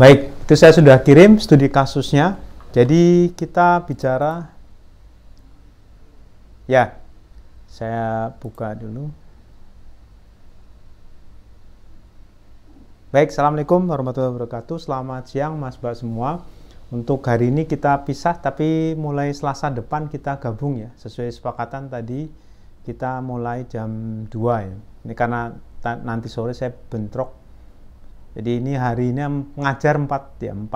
Baik, itu saya sudah kirim studi kasusnya. Jadi kita bicara ya. Saya buka dulu. Baik, Assalamualaikum warahmatullahi wabarakatuh. Selamat siang Mas Mbak semua. Untuk hari ini kita pisah tapi mulai Selasa depan kita gabung ya. Sesuai sepakatan tadi kita mulai jam 2 ya. Ini karena nanti sore saya bentrok jadi ini hari ini mengajar 4 ya 4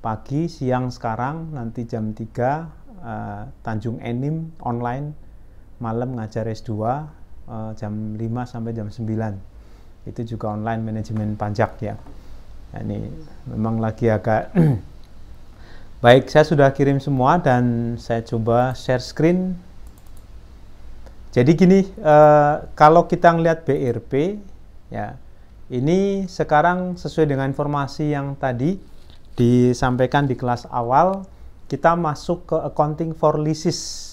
pagi, siang sekarang, nanti jam 3 uh, eh, Tanjung Enim online, malam ngajar S2 uh, eh, jam 5 sampai jam 9. Itu juga online manajemen pajak ya. Nah, ini memang lagi agak Baik, saya sudah kirim semua dan saya coba share screen. Jadi gini, eh, kalau kita ngelihat BRP ya ini sekarang sesuai dengan informasi yang tadi disampaikan di kelas awal, kita masuk ke accounting for leases.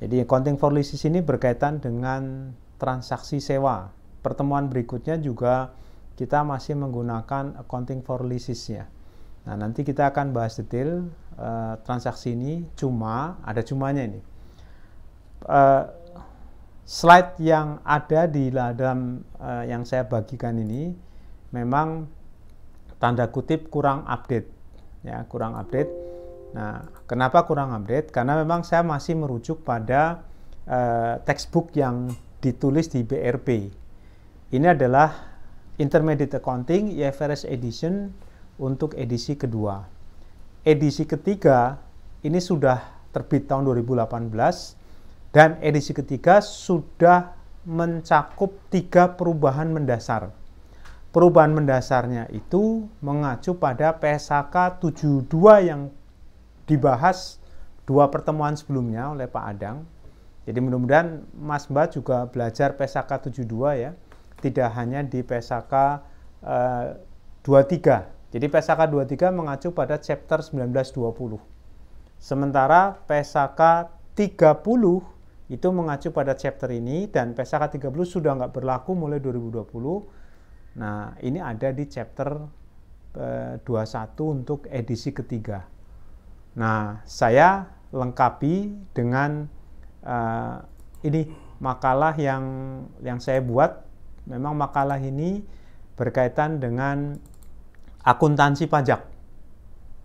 Jadi accounting for leases ini berkaitan dengan transaksi sewa. Pertemuan berikutnya juga kita masih menggunakan accounting for leases ya. Nah, nanti kita akan bahas detail uh, transaksi ini cuma ada cumanya ini. Uh, slide yang ada di dalam uh, yang saya bagikan ini memang tanda kutip kurang update ya kurang update nah kenapa kurang update karena memang saya masih merujuk pada uh, textbook yang ditulis di BRP ini adalah Intermediate Accounting IFRS e Edition untuk edisi kedua edisi ketiga ini sudah terbit tahun 2018 dan edisi ketiga sudah mencakup tiga perubahan mendasar. Perubahan mendasarnya itu mengacu pada PSK 72 yang dibahas dua pertemuan sebelumnya oleh Pak Adang. Jadi mudah-mudahan Mas Mbak juga belajar PSK 72 ya, tidak hanya di PSK eh, 23. Jadi PSK 23 mengacu pada chapter 1920. Sementara PSK 30 itu mengacu pada chapter ini dan PSK 30 sudah nggak berlaku mulai 2020. Nah, ini ada di chapter eh, 21 untuk edisi ketiga. Nah, saya lengkapi dengan eh, ini makalah yang yang saya buat. Memang makalah ini berkaitan dengan akuntansi pajak.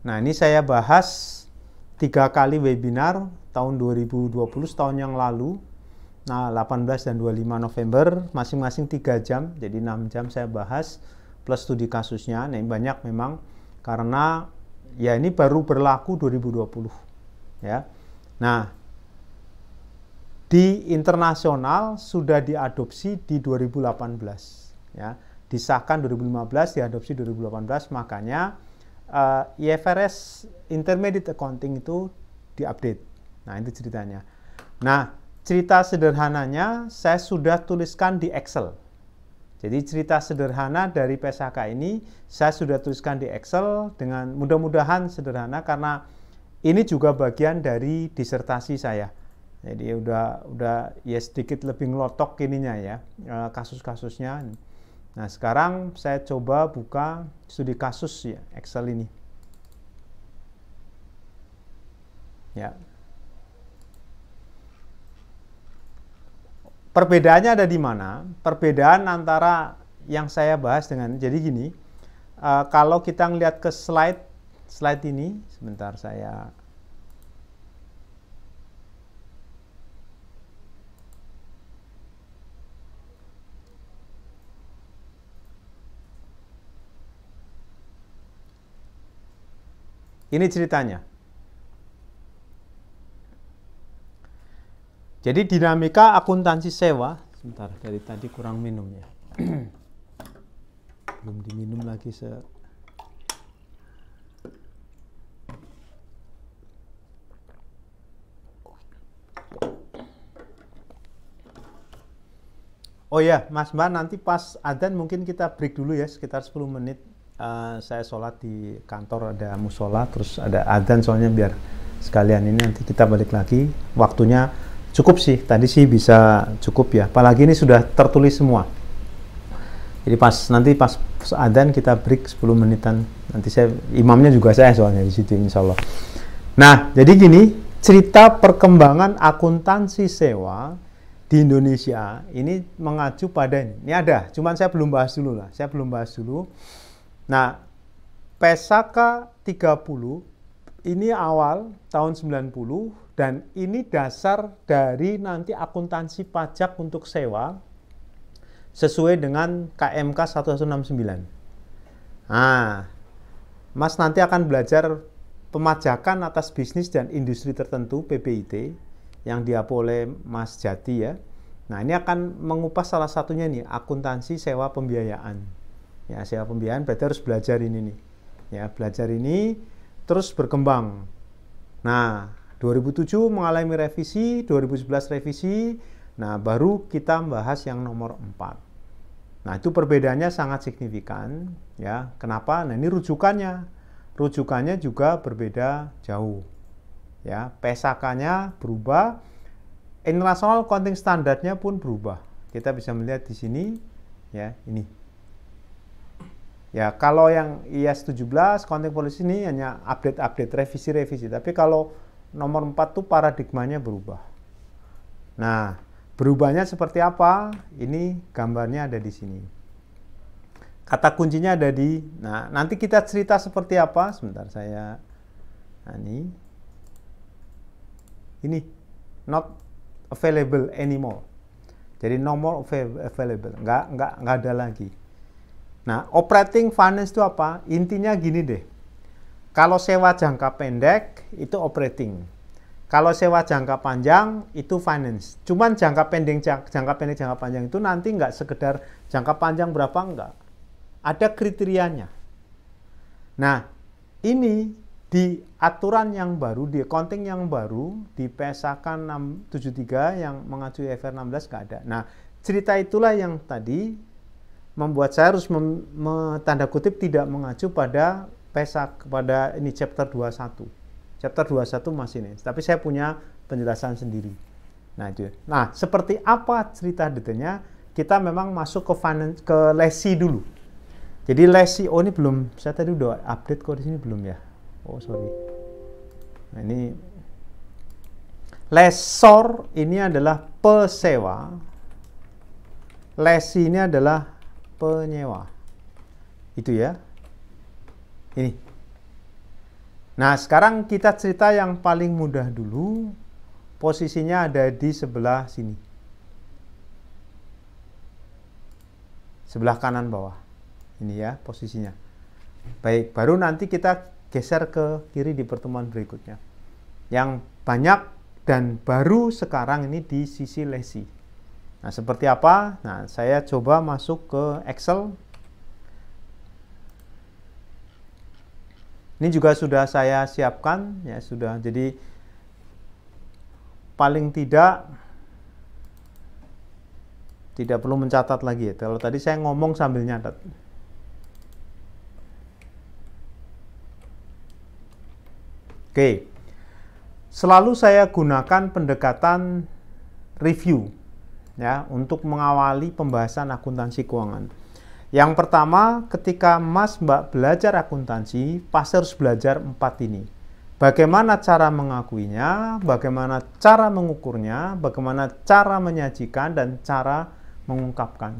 Nah, ini saya bahas tiga kali webinar tahun 2020 tahun yang lalu. Nah, 18 dan 25 November masing-masing tiga jam, jadi enam jam saya bahas plus studi kasusnya. Nah, banyak memang karena ya ini baru berlaku 2020 ya. Nah, di internasional sudah diadopsi di 2018 ya. Disahkan 2015, diadopsi 2018, makanya uh, eh, IFRS intermediate accounting itu diupdate. Nah, itu ceritanya. Nah, cerita sederhananya saya sudah tuliskan di Excel. Jadi cerita sederhana dari PSHK ini saya sudah tuliskan di Excel dengan mudah-mudahan sederhana karena ini juga bagian dari disertasi saya. Jadi udah udah ya sedikit lebih ngelotok ininya ya eh, kasus-kasusnya. Nah sekarang saya coba buka studi kasus ya Excel ini. Ya. Perbedaannya ada di mana? Perbedaan antara yang saya bahas dengan jadi gini, uh, kalau kita ngelihat ke slide slide ini, sebentar saya Ini ceritanya. Jadi dinamika akuntansi sewa, sebentar dari tadi kurang minum ya. Belum diminum lagi se Oh ya, Mas Mbak nanti pas adzan mungkin kita break dulu ya sekitar 10 menit. Uh, saya sholat di kantor ada musola, terus ada adzan soalnya biar sekalian ini nanti kita balik lagi. Waktunya cukup sih tadi sih bisa cukup ya apalagi ini sudah tertulis semua jadi pas nanti pas adan kita break 10 menitan nanti saya imamnya juga saya soalnya di situ insya Allah nah jadi gini cerita perkembangan akuntansi sewa di Indonesia ini mengacu pada ini. Ini ada, cuman saya belum bahas dulu lah. Saya belum bahas dulu. Nah, Pesaka 30 ini awal tahun 90 dan ini dasar dari nanti akuntansi pajak untuk sewa sesuai dengan KMK 169. Nah, Mas nanti akan belajar pemajakan atas bisnis dan industri tertentu PBIT yang diapo oleh Mas Jati ya. Nah, ini akan mengupas salah satunya nih akuntansi sewa pembiayaan. Ya, sewa pembiayaan berarti harus belajar ini nih. Ya, belajar ini terus berkembang. Nah, 2007 mengalami revisi, 2011 revisi, nah baru kita membahas yang nomor 4. Nah itu perbedaannya sangat signifikan ya. Kenapa? Nah ini rujukannya, rujukannya juga berbeda jauh. Ya, pesakanya berubah, international konting standarnya pun berubah. Kita bisa melihat di sini ya ini. Ya kalau yang IAS 17 konting policy ini hanya update-update revisi-revisi, tapi kalau nomor 4 tuh paradigmanya berubah. Nah, berubahnya seperti apa? Ini gambarnya ada di sini. Kata kuncinya ada di Nah, nanti kita cerita seperti apa? Sebentar saya nah, ini ini not available anymore. Jadi nomor available, nggak nggak nggak ada lagi. Nah, operating finance itu apa? Intinya gini deh. Kalau sewa jangka pendek itu operating. Kalau sewa jangka panjang itu finance. Cuman jangka pendek jangka pendek jangka panjang itu nanti nggak sekedar jangka panjang berapa enggak. Ada kriterianya. Nah, ini di aturan yang baru, di accounting yang baru, di PSAK 673 yang mengacu IFR e 16 nggak ada. Nah, cerita itulah yang tadi membuat saya harus tanda kutip tidak mengacu pada Pesak kepada ini chapter 21. Chapter 21 masih ini tapi saya punya penjelasan sendiri. Nah, itu. Nah, seperti apa cerita detailnya? Kita memang masuk ke finance, ke lesi dulu. Jadi lesi oh ini belum saya tadi udah update kok di sini belum ya. Oh, sorry. Nah, ini lesor ini adalah pesewa. Lesi ini adalah penyewa. Itu ya. Ini. Nah, sekarang kita cerita yang paling mudah dulu. Posisinya ada di sebelah sini. Sebelah kanan bawah. Ini ya posisinya. Baik, baru nanti kita geser ke kiri di pertemuan berikutnya. Yang banyak dan baru sekarang ini di sisi lesi. Nah, seperti apa? Nah, saya coba masuk ke Excel Ini juga sudah saya siapkan ya sudah. Jadi paling tidak tidak perlu mencatat lagi ya. Kalau tadi saya ngomong sambil nyatat. Oke. Selalu saya gunakan pendekatan review ya untuk mengawali pembahasan akuntansi keuangan. Yang pertama, ketika Mas Mbak belajar akuntansi, pasti harus belajar empat ini. Bagaimana cara mengakuinya, bagaimana cara mengukurnya, bagaimana cara menyajikan, dan cara mengungkapkan.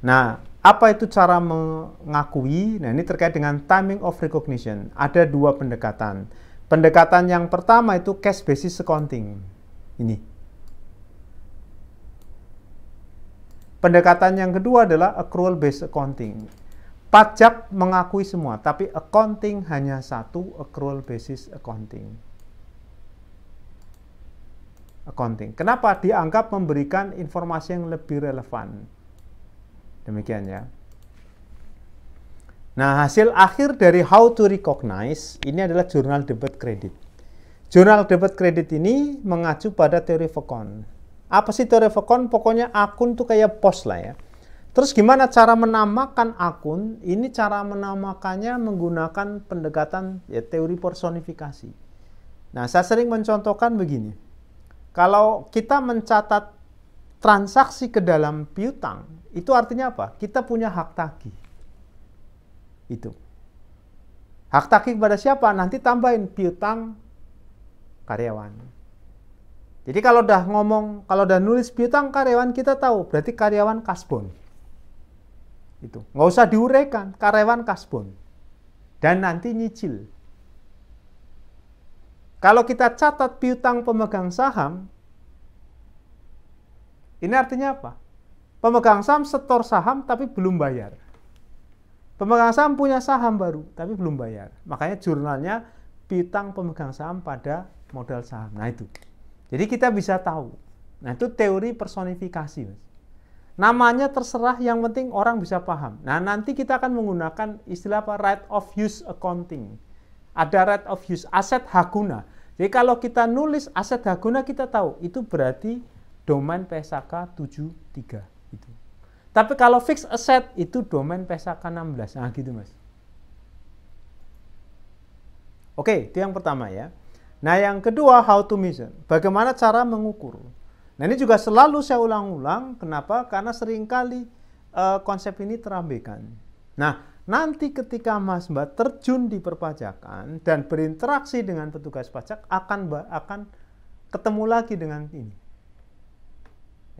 Nah, apa itu cara mengakui? Nah, ini terkait dengan timing of recognition. Ada dua pendekatan. Pendekatan yang pertama itu cash basis accounting. Ini Pendekatan yang kedua adalah accrual based accounting. Pajak mengakui semua, tapi accounting hanya satu accrual basis accounting. Accounting. Kenapa dianggap memberikan informasi yang lebih relevan? Demikian ya. Nah, hasil akhir dari How to Recognize ini adalah jurnal debit kredit. Jurnal debit kredit ini mengacu pada teori Fekon. Apa sih teori account? Pokoknya akun tuh kayak pos lah ya. Terus gimana cara menamakan akun? Ini cara menamakannya menggunakan pendekatan ya teori personifikasi. Nah, saya sering mencontohkan begini. Kalau kita mencatat transaksi ke dalam piutang, itu artinya apa? Kita punya hak tagih. Itu. Hak tagih kepada siapa? Nanti tambahin piutang karyawan. Jadi kalau udah ngomong, kalau udah nulis piutang karyawan kita tahu, berarti karyawan kasbon. Itu. Nggak usah diuraikan, karyawan kasbon. Dan nanti nyicil. Kalau kita catat piutang pemegang saham, ini artinya apa? Pemegang saham setor saham tapi belum bayar. Pemegang saham punya saham baru tapi belum bayar. Makanya jurnalnya piutang pemegang saham pada modal saham. Nah itu. Jadi kita bisa tahu. Nah itu teori personifikasi. Mas. Namanya terserah, yang penting orang bisa paham. Nah nanti kita akan menggunakan istilah apa? Right of use accounting. Ada right of use, aset hakuna. Jadi kalau kita nulis aset hakuna kita tahu, itu berarti domain PSAK 73. Gitu. Tapi kalau fixed asset itu domain PSAK 16. Nah gitu mas. Oke, itu yang pertama ya. Nah, yang kedua how to measure. Bagaimana cara mengukur? Nah, ini juga selalu saya ulang-ulang. Kenapa? Karena seringkali uh, konsep ini terabaikan. Nah, nanti ketika Mas Mbak terjun di perpajakan dan berinteraksi dengan petugas pajak akan mbak, akan ketemu lagi dengan ini.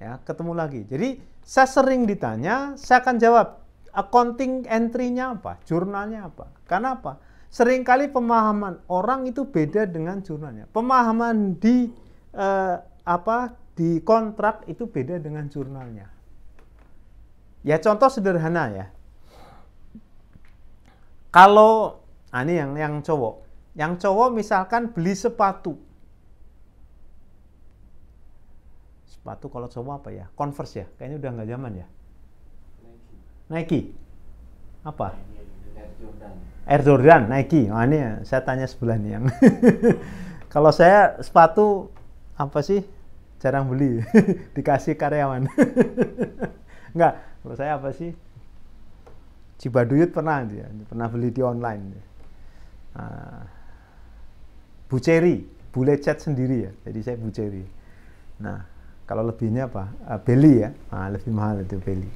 Ya, ketemu lagi. Jadi, saya sering ditanya, saya akan jawab accounting entry-nya apa, jurnalnya apa. kenapa? apa? Seringkali pemahaman orang itu beda dengan jurnalnya. Pemahaman di eh, apa di kontrak itu beda dengan jurnalnya. Ya contoh sederhana ya. Kalau nah ini yang yang cowok, yang cowok misalkan beli sepatu. Sepatu kalau cowok apa ya? Converse ya. Kayaknya udah nggak zaman ya. Nike. Apa? Nike. Air Jordan, Nike. Oh, ini saya tanya sebelah nih yang. Kalau saya sepatu apa sih? Jarang beli. Dikasih karyawan. Enggak, kalau saya apa sih? Cibaduyut pernah dia, pernah beli di online. Uh, ah. buceri, bule cat sendiri ya. Jadi saya buceri. Nah, kalau lebihnya apa? Uh, beli ya. Uh, lebih mahal itu beli.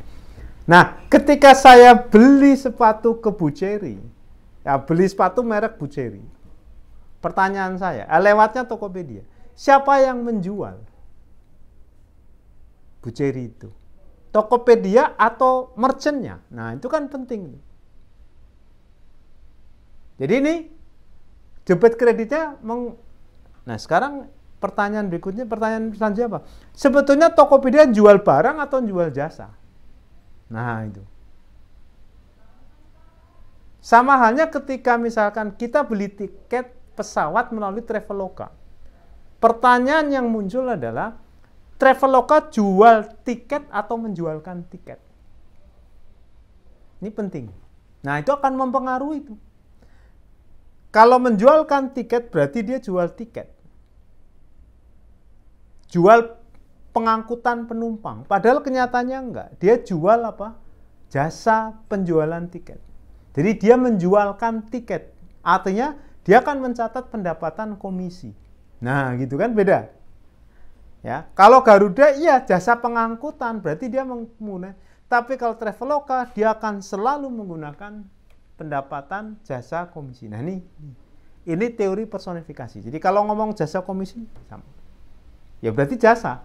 Nah, ketika saya beli sepatu ke buceri, Ya, beli sepatu merek Buceri. Pertanyaan saya, eh, lewatnya Tokopedia. Siapa yang menjual Buceri itu? Tokopedia atau merchantnya? Nah, itu kan penting. Jadi ini debit kreditnya meng... Nah, sekarang pertanyaan berikutnya, pertanyaan selanjutnya apa? Sebetulnya Tokopedia jual barang atau jual jasa? Nah, itu. Sama halnya ketika misalkan kita beli tiket pesawat melalui Traveloka. Pertanyaan yang muncul adalah Traveloka jual tiket atau menjualkan tiket? Ini penting. Nah, itu akan mempengaruhi itu. Kalau menjualkan tiket berarti dia jual tiket. Jual pengangkutan penumpang. Padahal kenyataannya enggak. Dia jual apa? Jasa penjualan tiket. Jadi dia menjualkan tiket. Artinya dia akan mencatat pendapatan komisi. Nah, gitu kan beda. Ya, kalau Garuda iya jasa pengangkutan, berarti dia menggunakan. Tapi kalau Traveloka dia akan selalu menggunakan pendapatan jasa komisi. Nah, ini ini teori personifikasi. Jadi kalau ngomong jasa komisi Ya berarti jasa.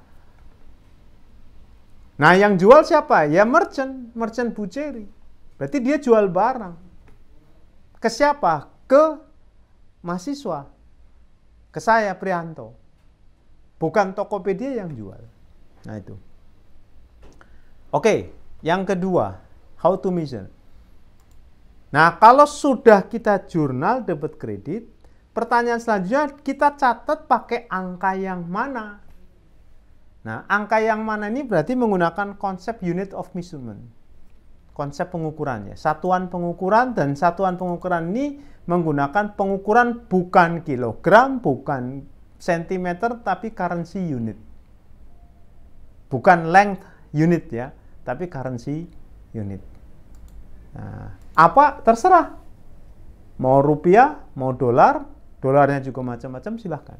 Nah, yang jual siapa? Ya merchant, merchant bujeri. Berarti dia jual barang. Ke siapa? Ke mahasiswa. Ke saya, Prianto. Bukan Tokopedia yang jual. Nah itu. Oke, yang kedua, how to measure. Nah, kalau sudah kita jurnal debit kredit, pertanyaan selanjutnya kita catat pakai angka yang mana. Nah, angka yang mana ini berarti menggunakan konsep unit of measurement konsep pengukurannya. Satuan pengukuran dan satuan pengukuran ini menggunakan pengukuran bukan kilogram, bukan sentimeter, tapi currency unit. Bukan length unit ya, tapi currency unit. Nah, apa terserah. Mau rupiah, mau dolar, dolarnya juga macam-macam silahkan.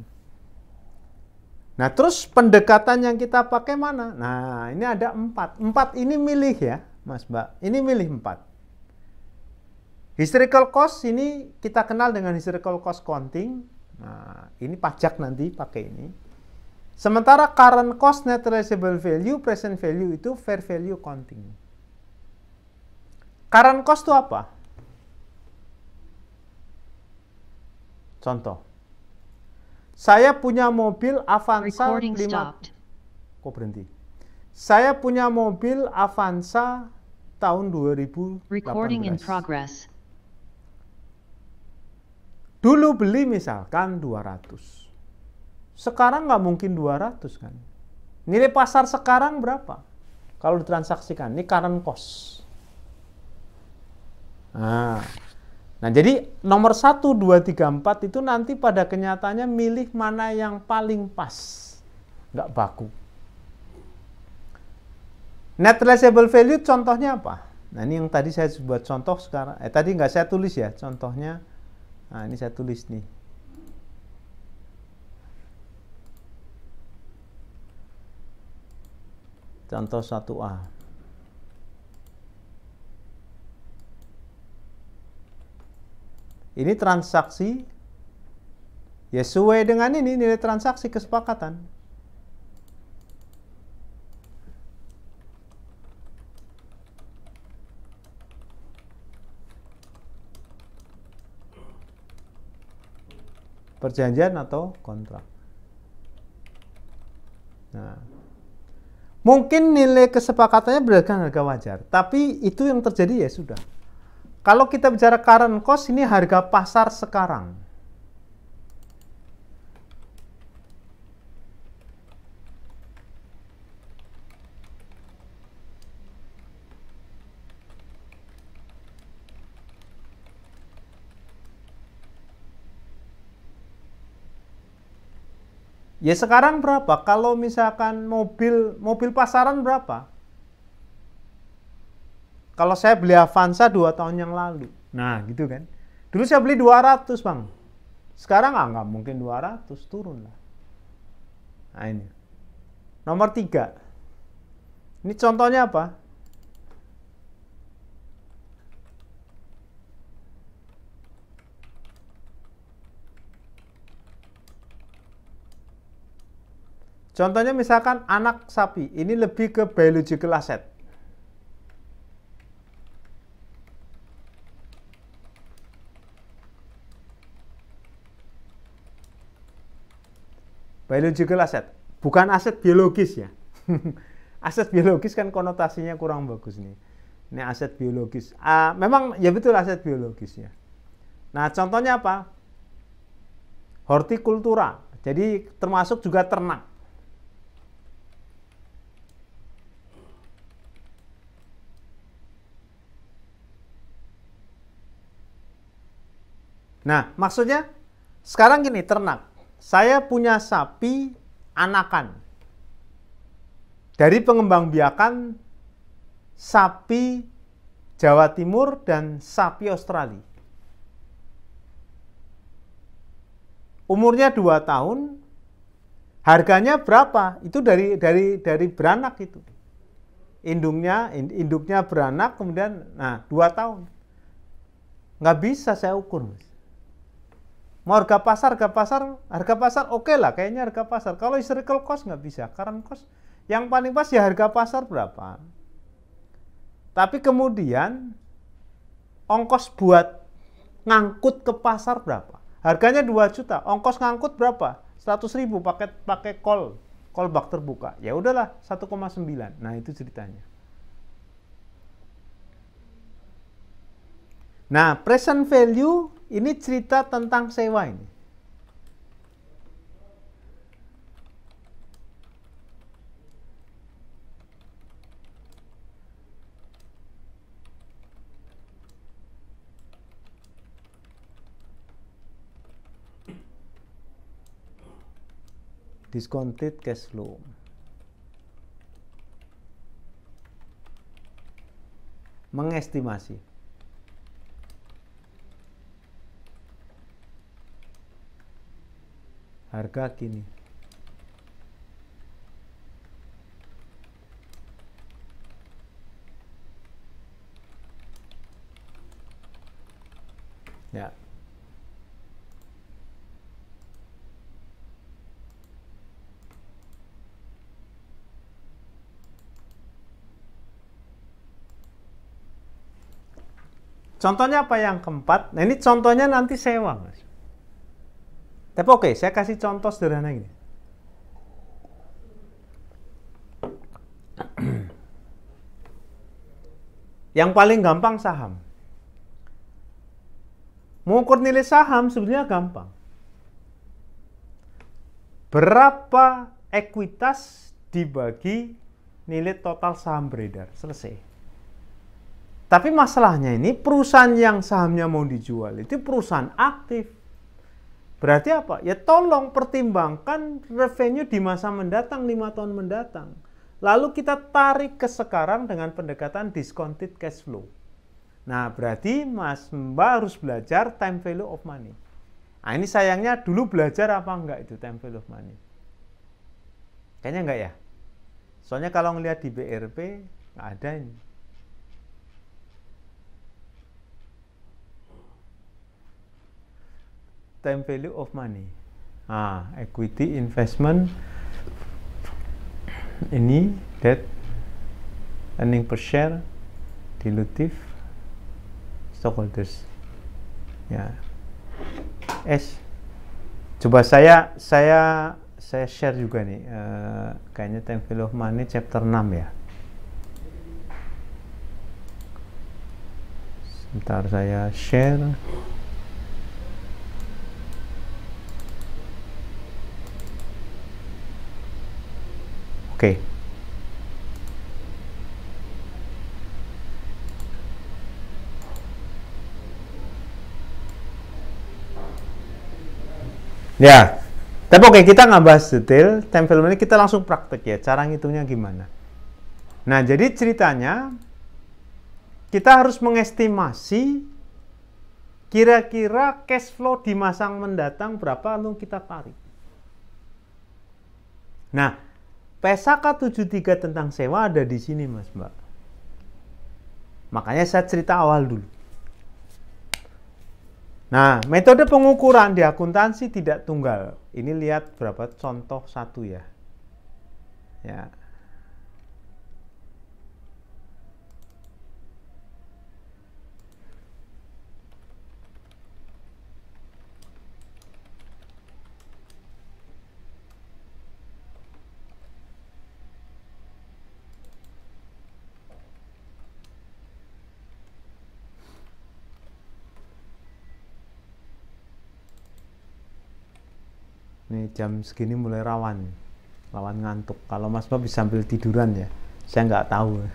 Nah, terus pendekatan yang kita pakai mana? Nah, ini ada empat. Empat ini milih ya. Mas Mbak. Ini milih empat. Historical cost ini kita kenal dengan historical cost counting. Nah, ini pajak nanti pakai ini. Sementara current cost net realizable value, present value itu fair value counting. Current cost itu apa? Contoh. Saya punya mobil Avanza 5. Kok berhenti? Saya punya mobil Avanza tahun 2018. Recording in progress. Dulu beli misalkan 200. Sekarang nggak mungkin 200 kan. Nilai pasar sekarang berapa? Kalau ditransaksikan, ini current cost. Nah, nah jadi nomor 1, 2, 3, 4 itu nanti pada kenyataannya milih mana yang paling pas. Nggak baku. Net realizable value contohnya apa? Nah ini yang tadi saya buat contoh sekarang. Eh tadi nggak saya tulis ya contohnya. Nah ini saya tulis nih. Contoh 1A. Ini transaksi ya sesuai dengan ini nilai transaksi kesepakatan. perjanjian atau kontrak. Nah, mungkin nilai kesepakatannya berdasarkan harga wajar, tapi itu yang terjadi ya sudah. Kalau kita bicara current cost ini harga pasar sekarang. Ya sekarang berapa? Kalau misalkan mobil mobil pasaran berapa? Kalau saya beli Avanza 2 tahun yang lalu. Nah, gitu kan. Dulu saya beli 200, Bang. Sekarang ah, nggak mungkin 200, turun lah. Nah, ini. Nomor tiga. Ini contohnya apa? Contohnya misalkan anak sapi, ini lebih ke biological asset. Biological asset, bukan aset biologis ya. aset biologis kan konotasinya kurang bagus nih. Ini aset biologis. Uh, memang ya betul aset biologis ya. Nah contohnya apa? Hortikultura. Jadi termasuk juga ternak. Nah, maksudnya sekarang gini, ternak. Saya punya sapi anakan. Dari pengembangbiakan sapi Jawa Timur dan sapi Australia. Umurnya 2 tahun, harganya berapa? Itu dari dari dari beranak itu. Induknya induknya beranak kemudian nah 2 tahun. Nggak bisa saya ukur, Mas. Mau harga pasar, harga pasar, harga pasar oke okay lah kayaknya harga pasar. Kalau historical cost nggak bisa, current cost yang paling pas ya harga pasar berapa. Tapi kemudian ongkos buat ngangkut ke pasar berapa? Harganya 2 juta, ongkos ngangkut berapa? 100 ribu pakai pakai kol, call bak terbuka. Ya udahlah 1,9. Nah itu ceritanya. Nah present value ini cerita tentang sewa ini. discounted cash flow. Mengestimasi. harga kini ya Contohnya apa yang keempat? Nah ini contohnya nanti sewa, Mas. Tapi oke, saya kasih contoh sederhana gini. Yang paling gampang saham. Mengukur nilai saham sebenarnya gampang. Berapa ekuitas dibagi nilai total saham beredar. Selesai. Tapi masalahnya ini perusahaan yang sahamnya mau dijual itu perusahaan aktif. Berarti apa? Ya tolong pertimbangkan revenue di masa mendatang, lima tahun mendatang. Lalu kita tarik ke sekarang dengan pendekatan discounted cash flow. Nah, berarti Mas Mbak harus belajar time value of money. Nah, ini sayangnya dulu belajar apa enggak itu time value of money? Kayaknya enggak ya? Soalnya kalau ngelihat di BRP, enggak ada ini. time value of money ah equity investment ini debt, earning per share dilutive stockholders ya S coba saya saya saya share juga nih uh, kayaknya time value of money chapter 6 ya sebentar saya share Oke. Okay. Ya, tapi oke okay, kita nggak bahas detail time film ini kita langsung praktek ya cara ngitungnya gimana. Nah jadi ceritanya kita harus mengestimasi kira-kira cash flow di masa mendatang berapa lalu kita tarik. Nah Pesaka 73 tentang sewa ada di sini Mas Mbak. Makanya saya cerita awal dulu. Nah, metode pengukuran di akuntansi tidak tunggal. Ini lihat berapa contoh satu ya. Ya, Ini jam segini mulai rawan, rawan ngantuk. Kalau Mas Bob sambil tiduran ya, saya nggak tahu.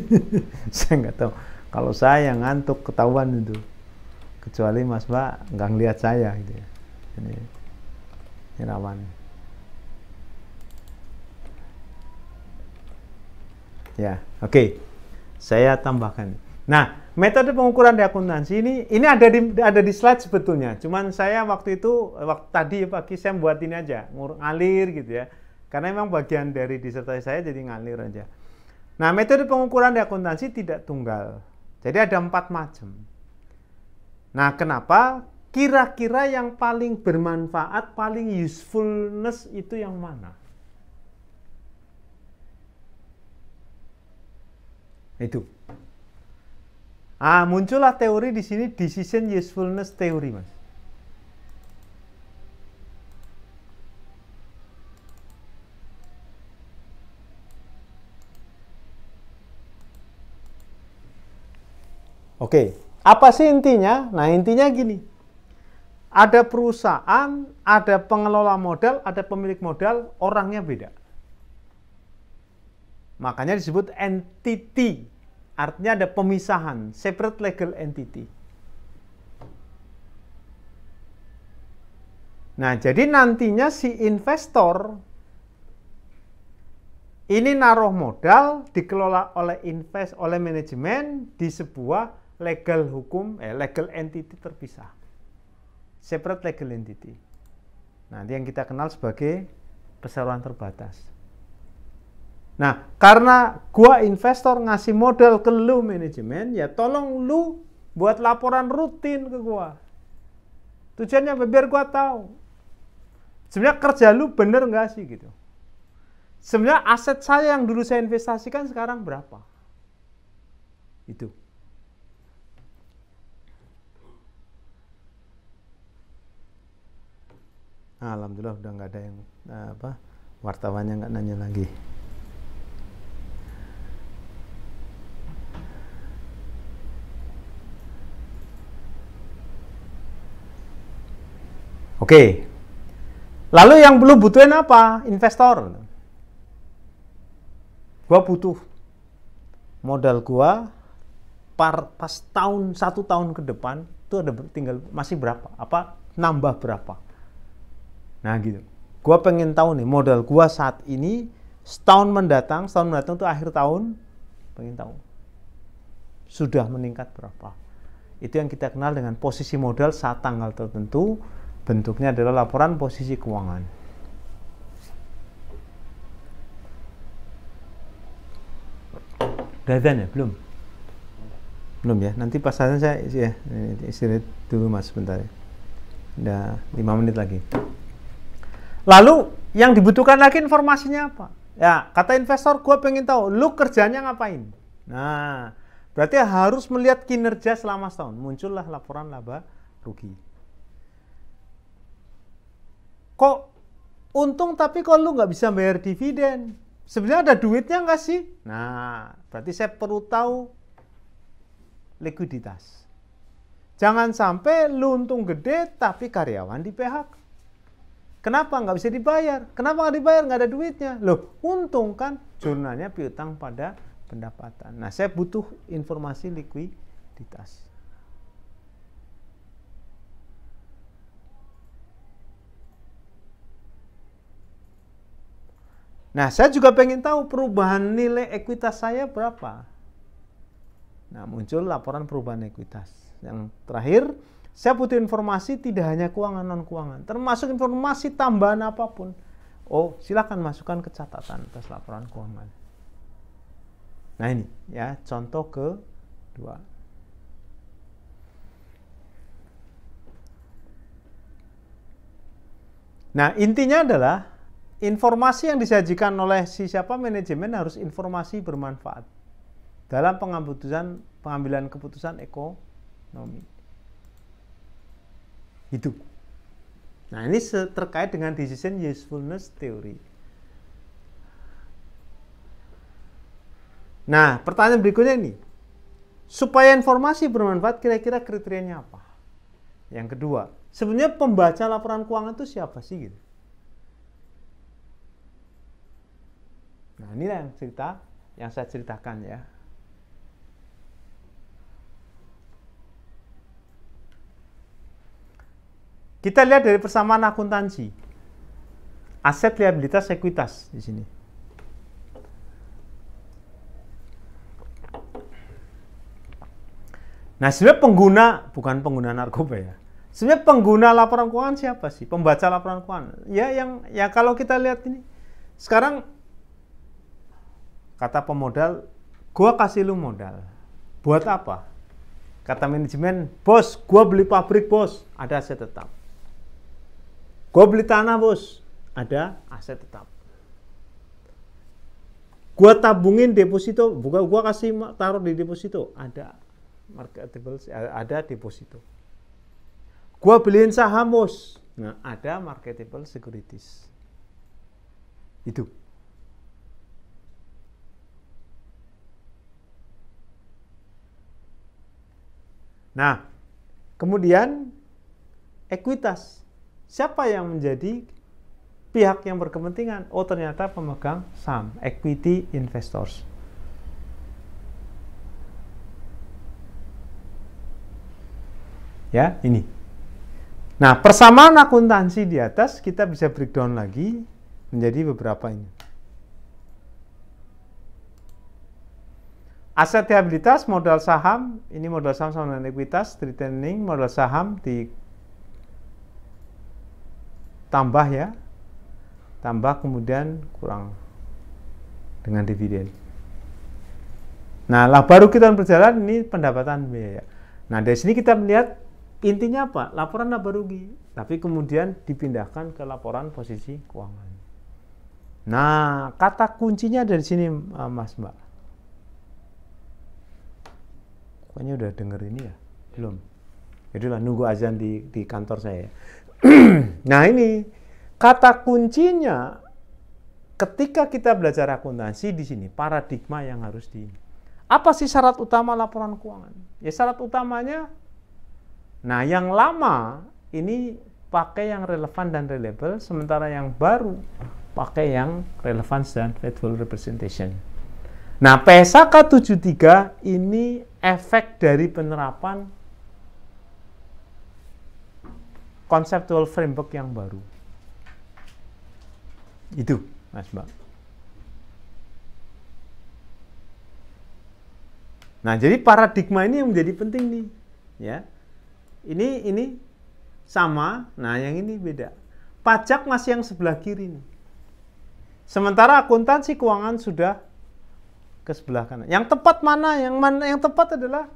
saya nggak tahu. Kalau saya yang ngantuk ketahuan itu, kecuali Mas mbak nggak ngelihat saya gitu ya. Ini, ini rawan. Ya, oke. Okay. Saya tambahkan. Nah, Metode pengukuran akuntansi ini ini ada di ada di slide sebetulnya. Cuman saya waktu itu waktu tadi pagi saya buat ini aja, ngalir gitu ya. Karena memang bagian dari disertasi saya jadi ngalir aja. Nah, metode pengukuran di akuntansi tidak tunggal. Jadi ada empat macam. Nah, kenapa? Kira-kira yang paling bermanfaat, paling usefulness itu yang mana? Itu. Ah, muncullah teori di sini decision usefulness teori Mas. Oke, apa sih intinya? Nah, intinya gini. Ada perusahaan, ada pengelola modal, ada pemilik modal, orangnya beda. Makanya disebut entity Artinya ada pemisahan, separate legal entity. Nah, jadi nantinya si investor ini naruh modal dikelola oleh invest oleh manajemen di sebuah legal hukum eh legal entity terpisah. Separate legal entity. Nanti yang kita kenal sebagai perseroan terbatas. Nah, karena gua investor ngasih modal ke lu manajemen, ya tolong lu buat laporan rutin ke gua. Tujuannya biar gua tahu. Sebenarnya kerja lu bener nggak sih gitu. Sebenarnya aset saya yang dulu saya investasikan sekarang berapa? Itu. alhamdulillah udah nggak ada yang eh, apa wartawannya nggak nanya lagi. Oke. Lalu yang perlu butuhin apa? Investor. Gua butuh modal gua par, pas tahun satu tahun ke depan itu ada tinggal masih berapa? Apa nambah berapa? Nah gitu. Gua pengen tahu nih modal gua saat ini setahun mendatang, setahun mendatang itu akhir tahun pengen tahu sudah meningkat berapa. Itu yang kita kenal dengan posisi modal saat tanggal tertentu bentuknya adalah laporan posisi keuangan. Dadan ya? Belum? Belum ya? Nanti pasalnya saya isi ya. Istirahat dulu mas sebentar ya. Udah lima menit lagi. Lalu yang dibutuhkan lagi informasinya apa? Ya, kata investor gue pengen tahu lu kerjanya ngapain. Nah, berarti harus melihat kinerja selama setahun. Muncullah laporan laba rugi kok untung tapi kok lu nggak bisa bayar dividen? Sebenarnya ada duitnya nggak sih? Nah, berarti saya perlu tahu likuiditas. Jangan sampai lu untung gede tapi karyawan di PHK. Kenapa nggak bisa dibayar? Kenapa nggak dibayar? Nggak ada duitnya. Loh, untung kan jurnalnya piutang pada pendapatan. Nah, saya butuh informasi likuiditas. Nah, saya juga pengen tahu perubahan nilai ekuitas saya berapa. Nah, muncul laporan perubahan ekuitas. Yang terakhir, saya butuh informasi tidak hanya keuangan non keuangan, termasuk informasi tambahan apapun. Oh, silakan masukkan ke catatan atas laporan keuangan. Nah, ini ya contoh ke dua Nah, intinya adalah informasi yang disajikan oleh si siapa manajemen harus informasi bermanfaat dalam pengambilan pengambilan keputusan ekonomi Itu. Nah ini terkait dengan decision usefulness theory. Nah pertanyaan berikutnya ini, supaya informasi bermanfaat kira-kira kriterianya apa? Yang kedua, sebenarnya pembaca laporan keuangan itu siapa sih gitu? Nah, inilah yang cerita yang saya ceritakan ya. Kita lihat dari persamaan akuntansi. Aset, liabilitas, ekuitas di sini. Nah, sebenarnya pengguna, bukan pengguna narkoba ya. Sebenarnya pengguna laporan keuangan siapa sih? Pembaca laporan keuangan. Ya, yang ya kalau kita lihat ini. Sekarang Kata pemodal, gua kasih lu modal. Buat apa? Kata manajemen, bos, gua beli pabrik bos, ada aset tetap. Gua beli tanah bos, ada aset tetap. Gua tabungin deposito, bukan gua kasih taruh di deposito, ada marketable, ada deposito. Gua beliin saham bos, nah ada marketable securities. Itu. Nah, kemudian ekuitas. Siapa yang menjadi pihak yang berkepentingan? Oh, ternyata pemegang saham, equity investors. Ya, ini. Nah, persamaan akuntansi di atas kita bisa breakdown lagi menjadi beberapa ini. Aset liabilitas modal saham, ini modal saham sama dengan ekuitas, retaining modal saham di tambah ya, tambah kemudian kurang dengan dividen. Nah, laba rugi kita berjalan ini pendapatan biaya. Nah, dari sini kita melihat intinya apa? Laporan laba rugi, tapi kemudian dipindahkan ke laporan posisi keuangan. Nah, kata kuncinya dari sini Mas Mbak Pokoknya udah denger ini ya? Belum. lah nunggu azan di, di kantor saya. nah ini, kata kuncinya ketika kita belajar akuntansi di sini, paradigma yang harus di apa sih syarat utama laporan keuangan? Ya syarat utamanya, nah yang lama ini pakai yang relevan dan reliable, sementara yang baru pakai yang relevance dan faithful representation. Nah, PSK 73 ini efek dari penerapan conceptual framework yang baru. Itu, Mas mbak Nah, jadi paradigma ini yang menjadi penting nih, ya. Ini ini sama, nah yang ini beda. Pajak masih yang sebelah kiri nih. Sementara akuntansi keuangan sudah ke sebelah kanan. Yang tepat mana? Yang mana yang tepat adalah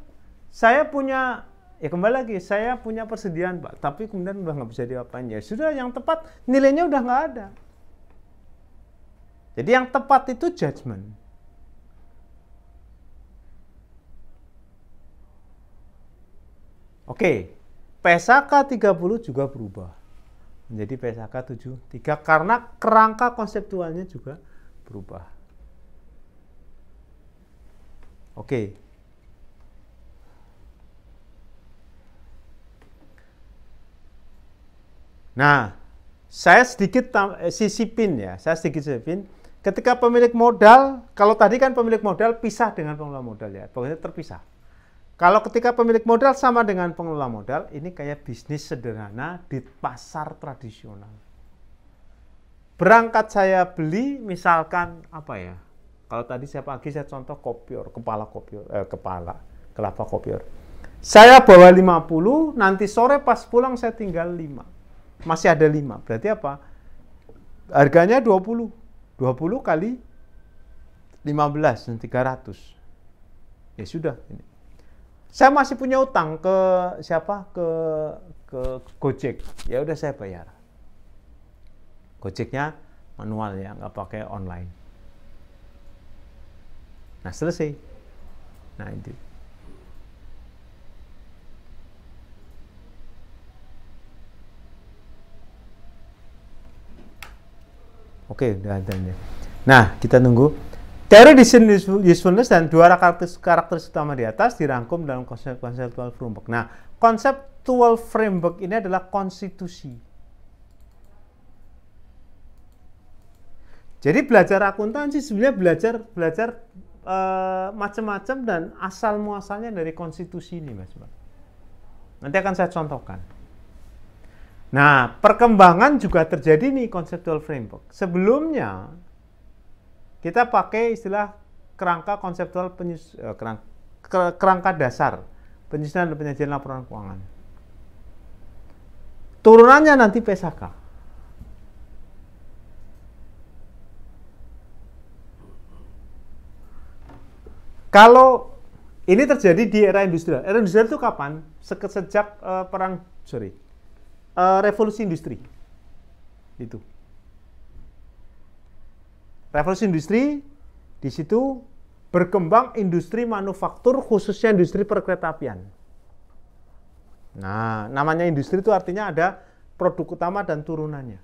saya punya ya kembali lagi saya punya persediaan pak tapi kemudian udah nggak bisa diapain ya sudah yang tepat nilainya udah nggak ada jadi yang tepat itu judgement Oke, PSK 30 juga berubah menjadi PSK 73 karena kerangka konseptualnya juga berubah. Oke. Nah, saya sedikit eh, sisipin ya, saya sedikit sisipin. Ketika pemilik modal, kalau tadi kan pemilik modal pisah dengan pengelola modal ya, pokoknya terpisah. Kalau ketika pemilik modal sama dengan pengelola modal, ini kayak bisnis sederhana di pasar tradisional. Berangkat saya beli misalkan apa ya? Kalau tadi saya pagi saya contoh kopior, kepala kopior, eh, kepala kelapa kopior. Saya bawa 50, nanti sore pas pulang saya tinggal 5. Masih ada 5. Berarti apa? Harganya 20. 20 kali 15 dan 300. Ya sudah ini. Saya masih punya utang ke siapa? Ke ke Gojek. Ya udah saya bayar. Gojeknya manual ya, nggak pakai online. Nah, selesai. Nah, itu. Oke, okay, Nah, kita tunggu Teori desain usefulness dan dua karakteristik karakter utama di atas dirangkum dalam konsep konseptual framework. Nah, konseptual framework ini adalah konstitusi. Jadi belajar akuntansi sebenarnya belajar belajar e, eh, macam-macam dan asal muasalnya dari konstitusi ini, Mas. Nanti akan saya contohkan. Nah, perkembangan juga terjadi nih conceptual framework. Sebelumnya kita pakai istilah kerangka konseptual penyus eh, kerangka, kerangka dasar penyusunan dan penyajian laporan keuangan. Turunannya nanti PSK. Kalau ini terjadi di era industrial. Era industrial itu kapan? Sejak uh, perang sorry uh, revolusi industri itu. Revolusi industri di situ berkembang industri manufaktur khususnya industri perkeretaapian. Nah, namanya industri itu artinya ada produk utama dan turunannya.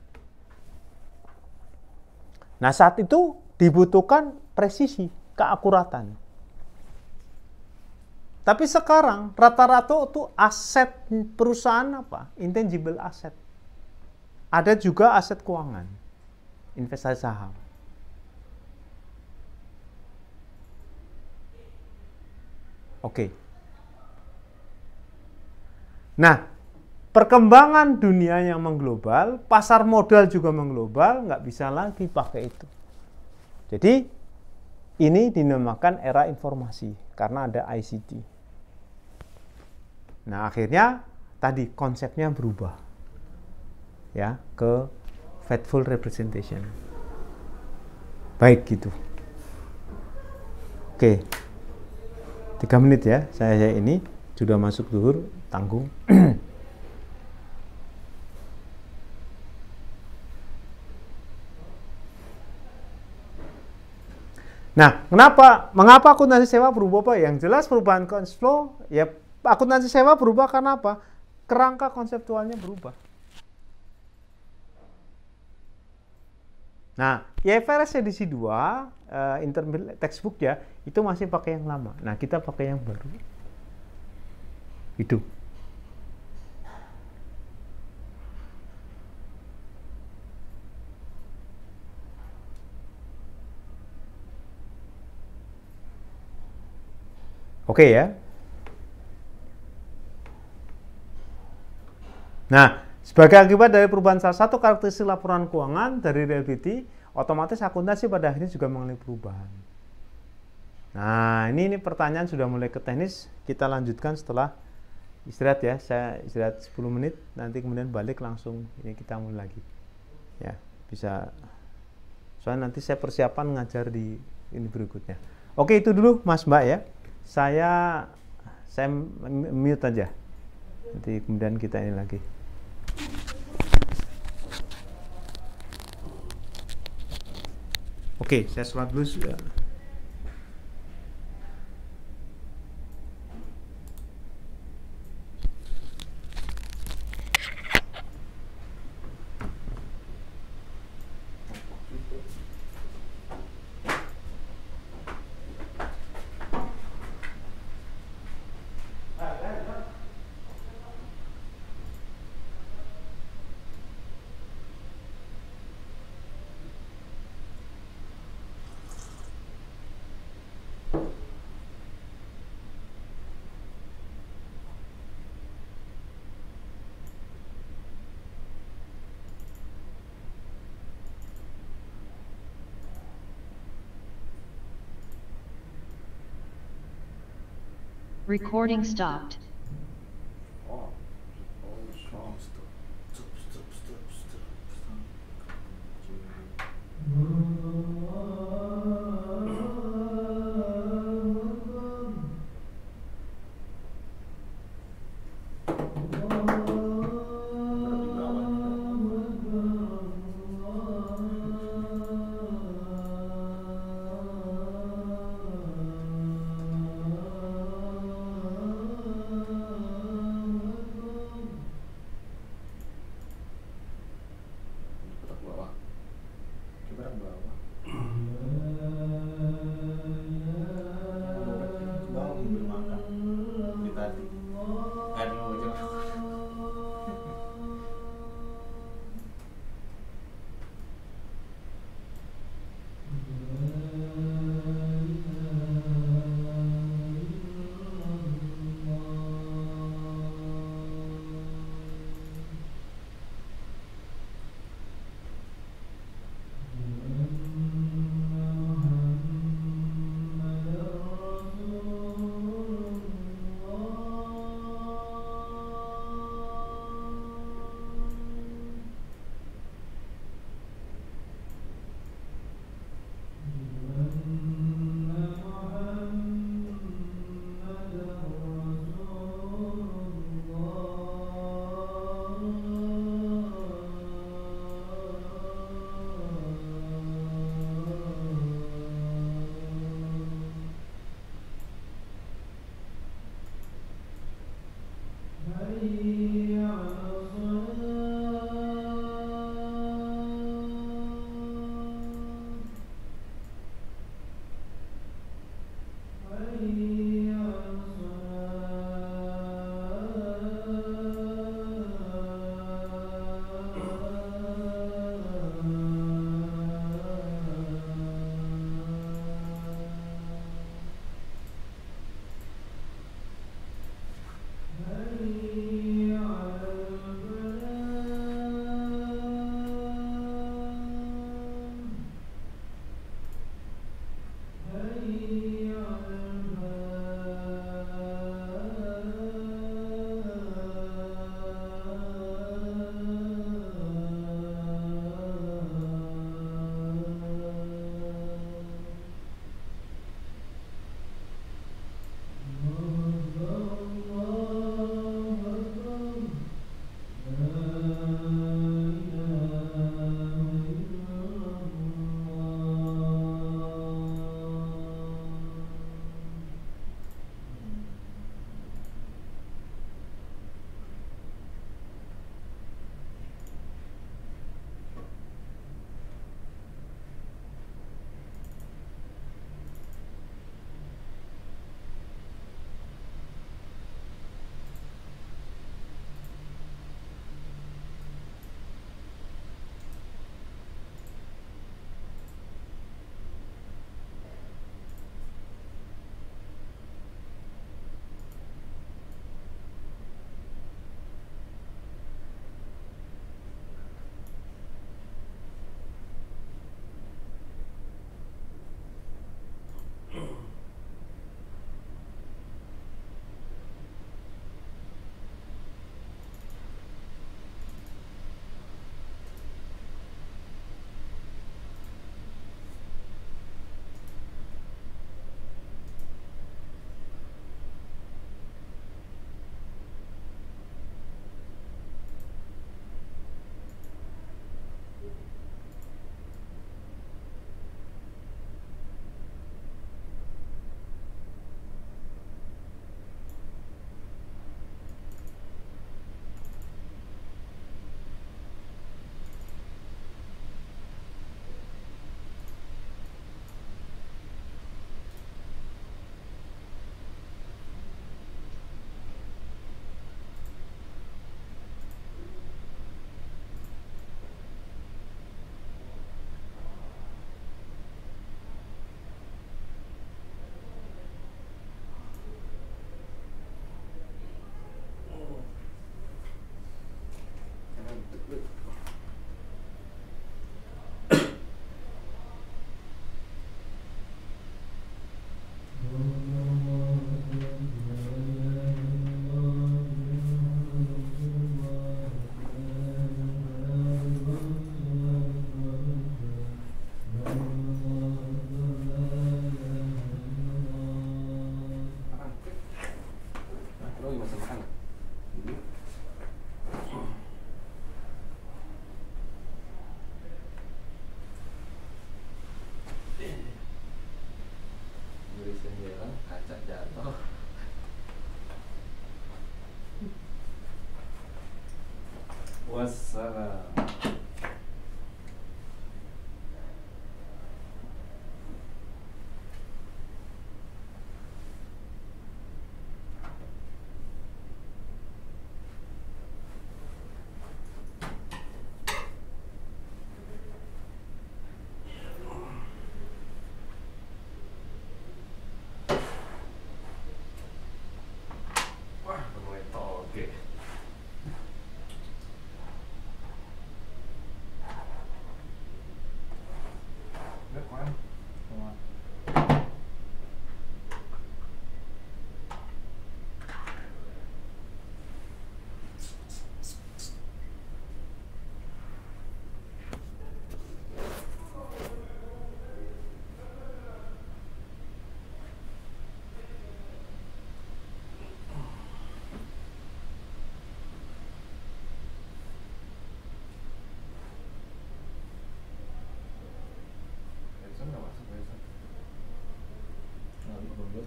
Nah, saat itu dibutuhkan presisi, keakuratan. Tapi sekarang rata-rata itu aset perusahaan apa? Intangible asset. Ada juga aset keuangan, investasi saham. Oke. Okay. Nah, perkembangan dunia yang mengglobal, pasar modal juga mengglobal, nggak bisa lagi pakai itu. Jadi, ini dinamakan era informasi karena ada ICT. Nah, akhirnya tadi konsepnya berubah ya ke faithful representation. Baik gitu. Oke. Tiga menit ya saya, saya ini sudah masuk duhur tanggung. Nah, kenapa? Mengapa akuntansi sewa berubah, Pak? Yang jelas perubahan cash flow ya akuntansi sewa berubah karena apa? Kerangka konseptualnya berubah. Nah, IFRS edisi 2, uh, intermediate textbook ya, itu masih pakai yang lama. Nah, kita pakai yang baru. Itu. Oke okay, ya. Nah, sebagai akibat dari perubahan salah satu karakteristik laporan keuangan dari reality, otomatis akuntansi pada akhirnya juga mengalami perubahan. Nah, ini ini pertanyaan sudah mulai ke teknis, kita lanjutkan setelah istirahat ya. Saya istirahat 10 menit, nanti kemudian balik langsung ini kita mulai lagi. Ya, bisa soalnya nanti saya persiapan ngajar di ini berikutnya. Oke, itu dulu Mas Mbak ya. Saya saya mute aja. Nanti kemudian kita ini lagi. Oke, okay, saya sholat dulu. Ya. Recording stopped. 我死了。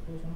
보여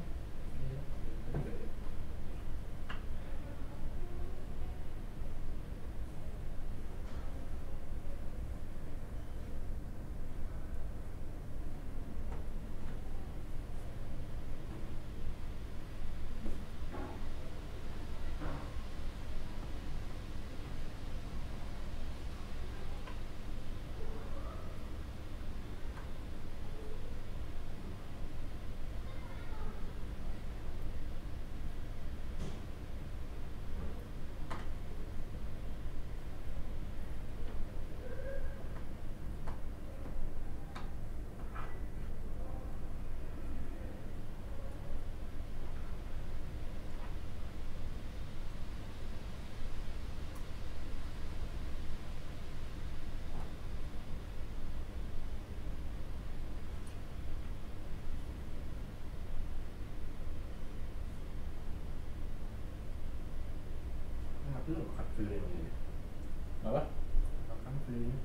Akbil, Apa? Akbil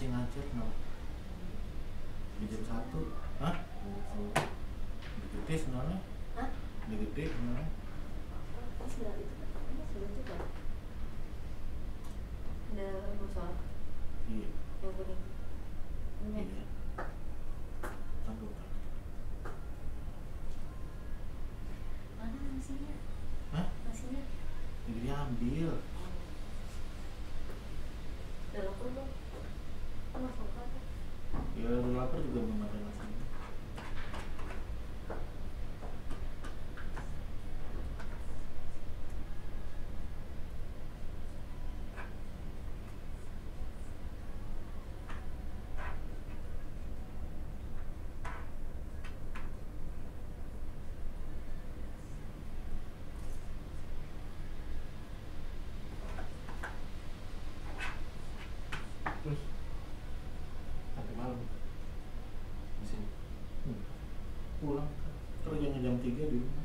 masih ngajar no di satu hah di gede sebenarnya di gede sebenarnya ada masalah? iya yang kuning iya. developer juga belum terus sampai jam 3 di rumah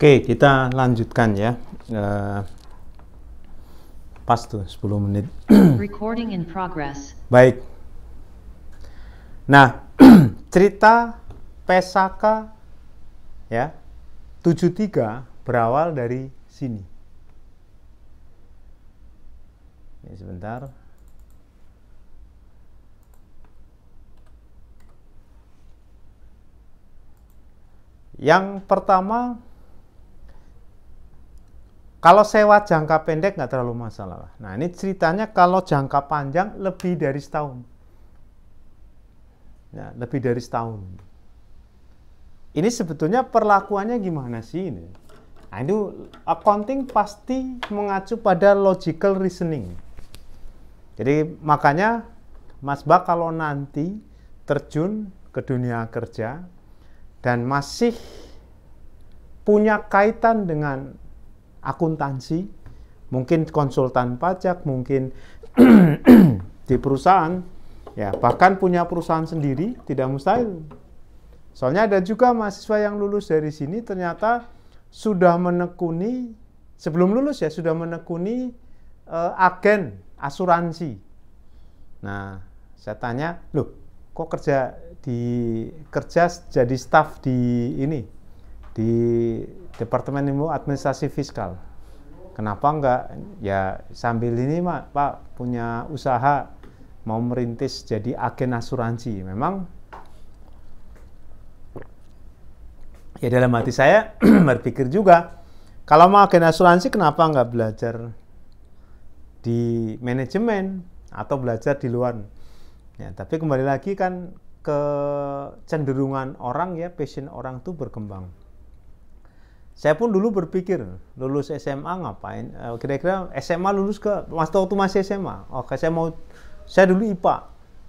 Oke, kita lanjutkan ya. Uh, pas tuh 10 menit. Recording in progress. Baik. Nah, cerita Pesaka ya 73 berawal dari sini. Ini sebentar. Yang pertama kalau sewa jangka pendek nggak terlalu masalah. Nah ini ceritanya kalau jangka panjang lebih dari setahun. Nah, lebih dari setahun. Ini sebetulnya perlakuannya gimana sih ini? Nah, itu accounting pasti mengacu pada logical reasoning. Jadi makanya Mas Bak kalau nanti terjun ke dunia kerja dan masih punya kaitan dengan akuntansi, mungkin konsultan pajak, mungkin di perusahaan, ya bahkan punya perusahaan sendiri tidak mustahil. Soalnya ada juga mahasiswa yang lulus dari sini ternyata sudah menekuni sebelum lulus ya sudah menekuni uh, agen asuransi. Nah, saya tanya, "Loh, kok kerja di kerja jadi staf di ini di Departemen Ilmu Administrasi Fiskal. Kenapa enggak? Ya sambil ini Pak, Pak punya usaha mau merintis jadi agen asuransi. Memang ya dalam hati saya berpikir juga kalau mau agen asuransi kenapa enggak belajar di manajemen atau belajar di luar. Ya, tapi kembali lagi kan kecenderungan orang ya passion orang tuh berkembang saya pun dulu berpikir lulus SMA ngapain eh, kira-kira SMA lulus ke waktu masih SMA oke saya mau saya dulu IPA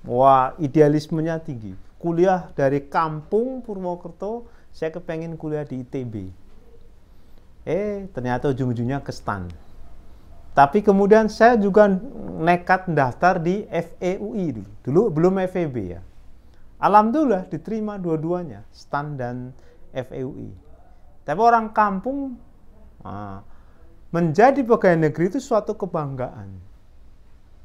wah idealismenya tinggi kuliah dari kampung Purwokerto saya kepengen kuliah di ITB eh ternyata ujung-ujungnya ke STAN tapi kemudian saya juga nekat mendaftar di FEUI dulu, dulu belum FEB ya Alhamdulillah diterima dua-duanya STAN dan FEUI tapi orang kampung ah, menjadi pegawai negeri itu suatu kebanggaan.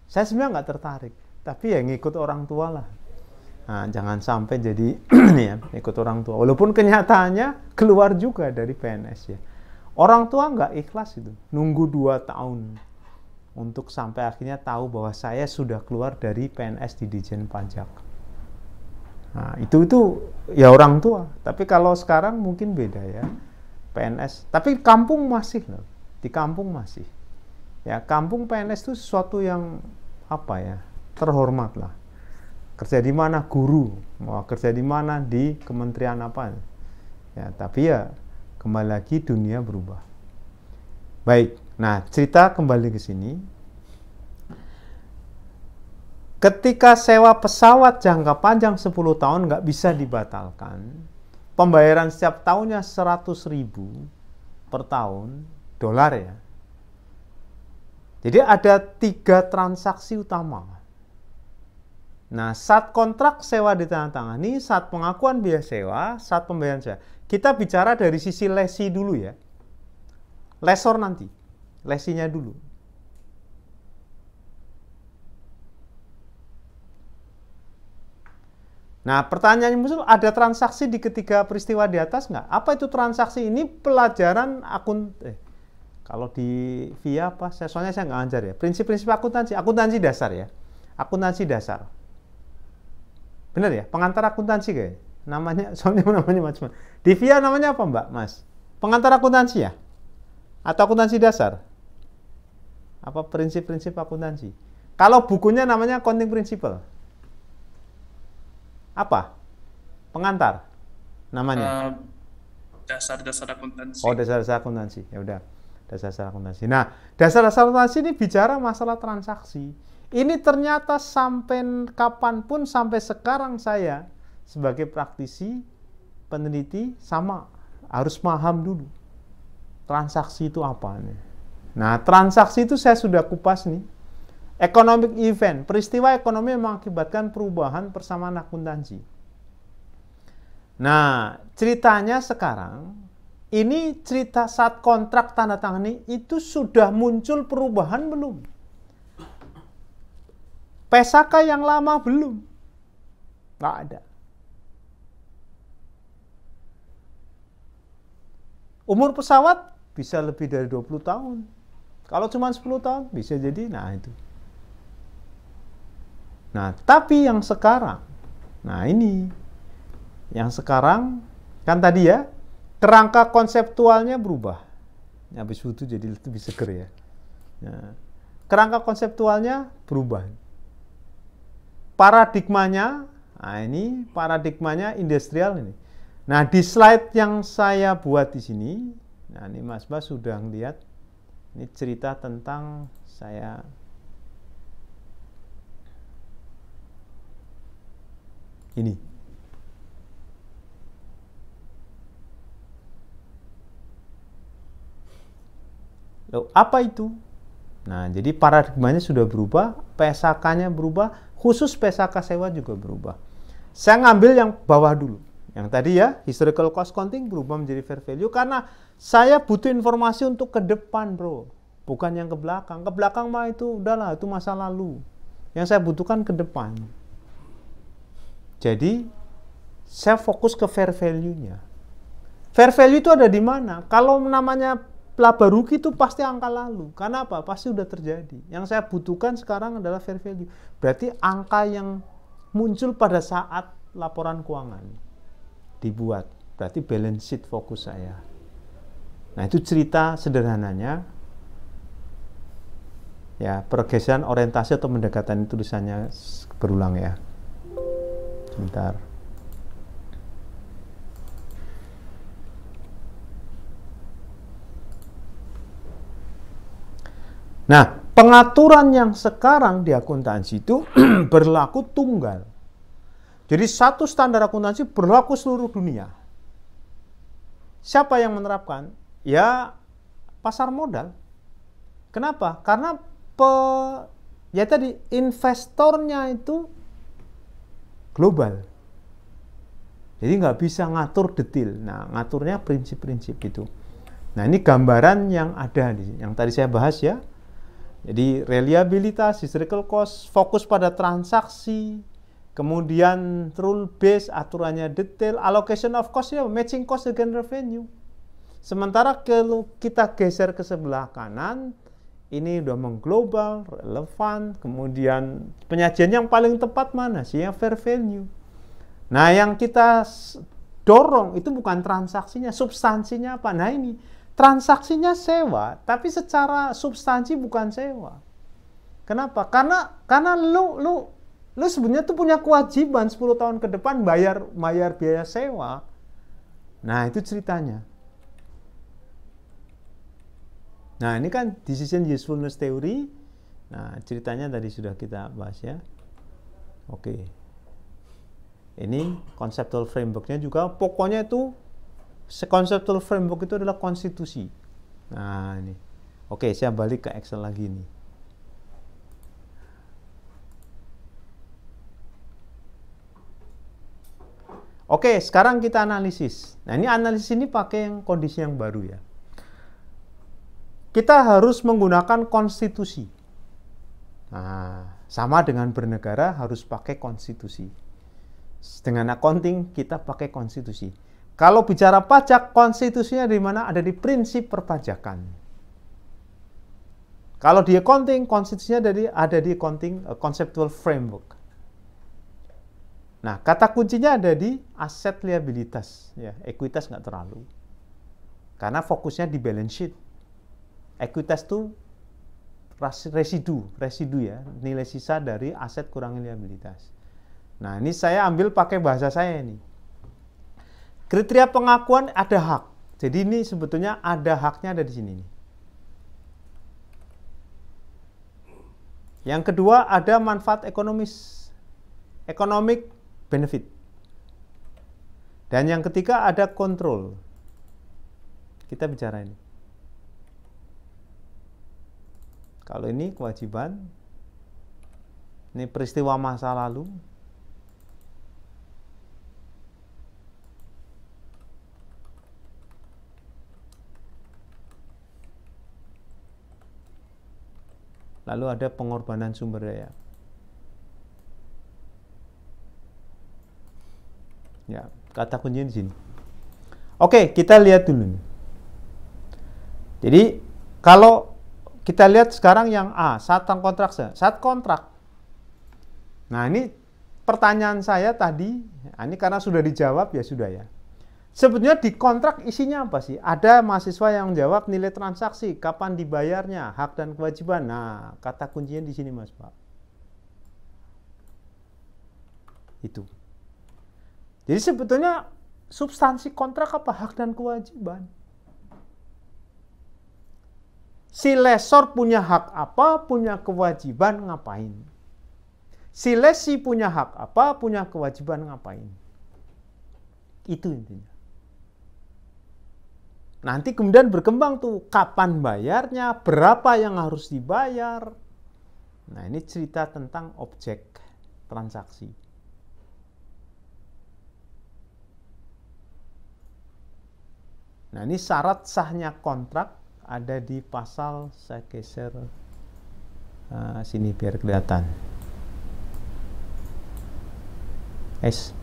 Saya sebenarnya nggak tertarik, tapi ya ngikut orang tua lah. Nah, jangan sampai jadi ya, ikut orang tua. Walaupun kenyataannya keluar juga dari PNS ya. Orang tua nggak ikhlas itu. Nunggu dua tahun untuk sampai akhirnya tahu bahwa saya sudah keluar dari PNS di Dijen Pajak. Nah, itu itu ya orang tua. Tapi kalau sekarang mungkin beda ya. PNS. Tapi kampung masih loh. Di kampung masih. Ya, kampung PNS itu sesuatu yang apa ya? Terhormat lah. Kerja di mana guru, mau kerja di mana di kementerian apa. Ya, tapi ya kembali lagi dunia berubah. Baik. Nah, cerita kembali ke sini. Ketika sewa pesawat jangka panjang 10 tahun nggak bisa dibatalkan, pembayaran setiap tahunnya 100 ribu per tahun dolar ya. Jadi ada tiga transaksi utama. Nah, saat kontrak sewa di ini saat pengakuan biaya sewa, saat pembayaran sewa. Kita bicara dari sisi lesi dulu ya. Lesor nanti, lesinya dulu. Nah, pertanyaannya muncul, ada transaksi di ketiga peristiwa di atas nggak? Apa itu transaksi ini pelajaran akun... Eh, kalau di VIA apa? Saya, soalnya saya nggak ngajar ya. Prinsip-prinsip akuntansi, akuntansi dasar ya. Akuntansi dasar. Benar ya? Pengantar akuntansi kayak Namanya, soalnya namanya macam Di VIA namanya apa Mbak, Mas? Pengantar akuntansi ya? Atau akuntansi dasar? Apa prinsip-prinsip akuntansi? Kalau bukunya namanya accounting principle apa? Pengantar namanya. Eh, dasar-dasar uh, akuntansi. Oh, dasar-dasar akuntansi. Ya udah. Dasar-dasar akuntansi. Nah, dasar-dasar akuntansi ini bicara masalah transaksi. Ini ternyata sampai kapanpun sampai sekarang saya sebagai praktisi peneliti sama harus paham dulu transaksi itu apa nih. Nah, transaksi itu saya sudah kupas nih Economic event, peristiwa ekonomi mengakibatkan perubahan persamaan akuntansi. Nah, ceritanya sekarang ini cerita saat kontrak tanda tangan ini itu sudah muncul perubahan belum? Pesaka yang lama belum? Nggak ada. Umur pesawat bisa lebih dari 20 tahun. Kalau cuma 10 tahun bisa jadi, nah itu. Nah, tapi yang sekarang, nah ini, yang sekarang kan tadi ya, kerangka konseptualnya berubah. Habis itu jadi lebih seger ya. Nah, kerangka konseptualnya berubah. Paradigmanya, nah ini paradigmanya industrial ini. Nah, di slide yang saya buat di sini, nah ini Mas Bas sudah melihat, ini cerita tentang saya ini. Loh, apa itu? Nah, jadi paradigmanya sudah berubah, pesakanya berubah, khusus pesaka sewa juga berubah. Saya ngambil yang bawah dulu. Yang tadi ya, historical cost counting berubah menjadi fair value karena saya butuh informasi untuk ke depan, Bro. Bukan yang ke belakang. Ke belakang mah itu udahlah, itu masa lalu. Yang saya butuhkan ke depan. Jadi saya fokus ke fair value-nya. Fair value itu ada di mana? Kalau namanya laba rugi itu pasti angka lalu. Karena apa? Pasti sudah terjadi. Yang saya butuhkan sekarang adalah fair value. Berarti angka yang muncul pada saat laporan keuangan dibuat. Berarti balance sheet fokus saya. Nah, itu cerita sederhananya. Ya, pergeseran orientasi atau mendekatan tulisannya berulang ya sebentar Nah, pengaturan yang sekarang di akuntansi itu berlaku tunggal. Jadi satu standar akuntansi berlaku seluruh dunia. Siapa yang menerapkan? Ya pasar modal. Kenapa? Karena pe, ya tadi investornya itu global. Jadi nggak bisa ngatur detail. Nah, ngaturnya prinsip-prinsip itu. Nah, ini gambaran yang ada di yang tadi saya bahas ya. Jadi reliabilitas, historical cost, fokus pada transaksi, kemudian rule base aturannya detail, allocation of cost ya, matching cost dengan revenue. Sementara kalau kita geser ke sebelah kanan, ini udah mengglobal, relevan, kemudian penyajian yang paling tepat mana sih yang fair value. Nah, yang kita dorong itu bukan transaksinya, substansinya apa. Nah, ini transaksinya sewa, tapi secara substansi bukan sewa. Kenapa? Karena karena lu lu lu sebenarnya tuh punya kewajiban 10 tahun ke depan bayar bayar biaya sewa. Nah, itu ceritanya. Nah, ini kan decision usefulness theory. Nah, ceritanya tadi sudah kita bahas ya. Oke. Ini conceptual frameworknya juga. Pokoknya itu conceptual framework itu adalah konstitusi. Nah, ini. Oke, saya balik ke Excel lagi nih. Oke, sekarang kita analisis. Nah, ini analisis ini pakai yang kondisi yang baru ya kita harus menggunakan konstitusi. Nah, sama dengan bernegara harus pakai konstitusi. Dengan accounting kita pakai konstitusi. Kalau bicara pajak, konstitusinya di mana? Ada di prinsip perpajakan. Kalau di accounting, konstitusinya dari ada di accounting uh, conceptual framework. Nah, kata kuncinya ada di aset liabilitas, ya, ekuitas nggak terlalu. Karena fokusnya di balance sheet Ekuitas itu residu, residu ya, nilai sisa dari aset kurangi liabilitas. Nah, ini saya ambil pakai bahasa saya ini. Kriteria pengakuan ada hak. Jadi ini sebetulnya ada haknya ada di sini. Yang kedua ada manfaat ekonomis, economic benefit. Dan yang ketiga ada kontrol. Kita bicara ini. Kalau ini kewajiban, ini peristiwa masa lalu. Lalu ada pengorbanan sumber daya. Ya, kata kunci di sini. Oke, kita lihat dulu. Jadi, kalau kita lihat sekarang yang A, saat kontrak. Saat kontrak. Nah ini pertanyaan saya tadi, nah, ini karena sudah dijawab ya sudah ya. Sebetulnya di kontrak isinya apa sih? Ada mahasiswa yang jawab nilai transaksi, kapan dibayarnya, hak dan kewajiban. Nah, kata kuncinya di sini Mas Pak. Itu. Jadi sebetulnya substansi kontrak apa hak dan kewajiban? Si lesor punya hak apa, punya kewajiban ngapain. Si lesi punya hak apa, punya kewajiban ngapain. Itu intinya. Nanti kemudian berkembang tuh kapan bayarnya, berapa yang harus dibayar. Nah ini cerita tentang objek transaksi. Nah, ini syarat sahnya kontrak ada di pasal saya geser uh, eh, sini biar kelihatan S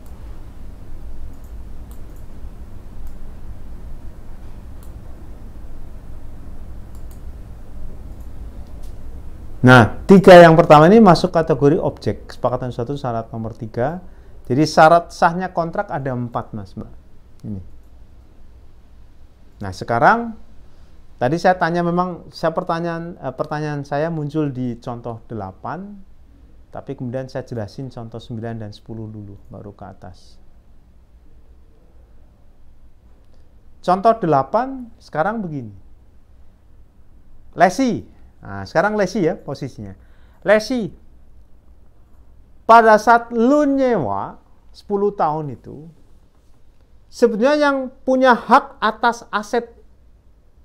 Nah, tiga yang pertama ini masuk kategori objek. Kesepakatan suatu syarat nomor tiga. Jadi syarat sahnya kontrak ada empat, mas mbak. Ini. Nah, sekarang Tadi saya tanya memang saya pertanyaan eh, pertanyaan saya muncul di contoh 8 tapi kemudian saya jelasin contoh 9 dan 10 dulu baru ke atas. Contoh 8 sekarang begini. Lesi. Nah, sekarang lesi ya posisinya. Lesi. Pada saat lu nyewa 10 tahun itu sebenarnya yang punya hak atas aset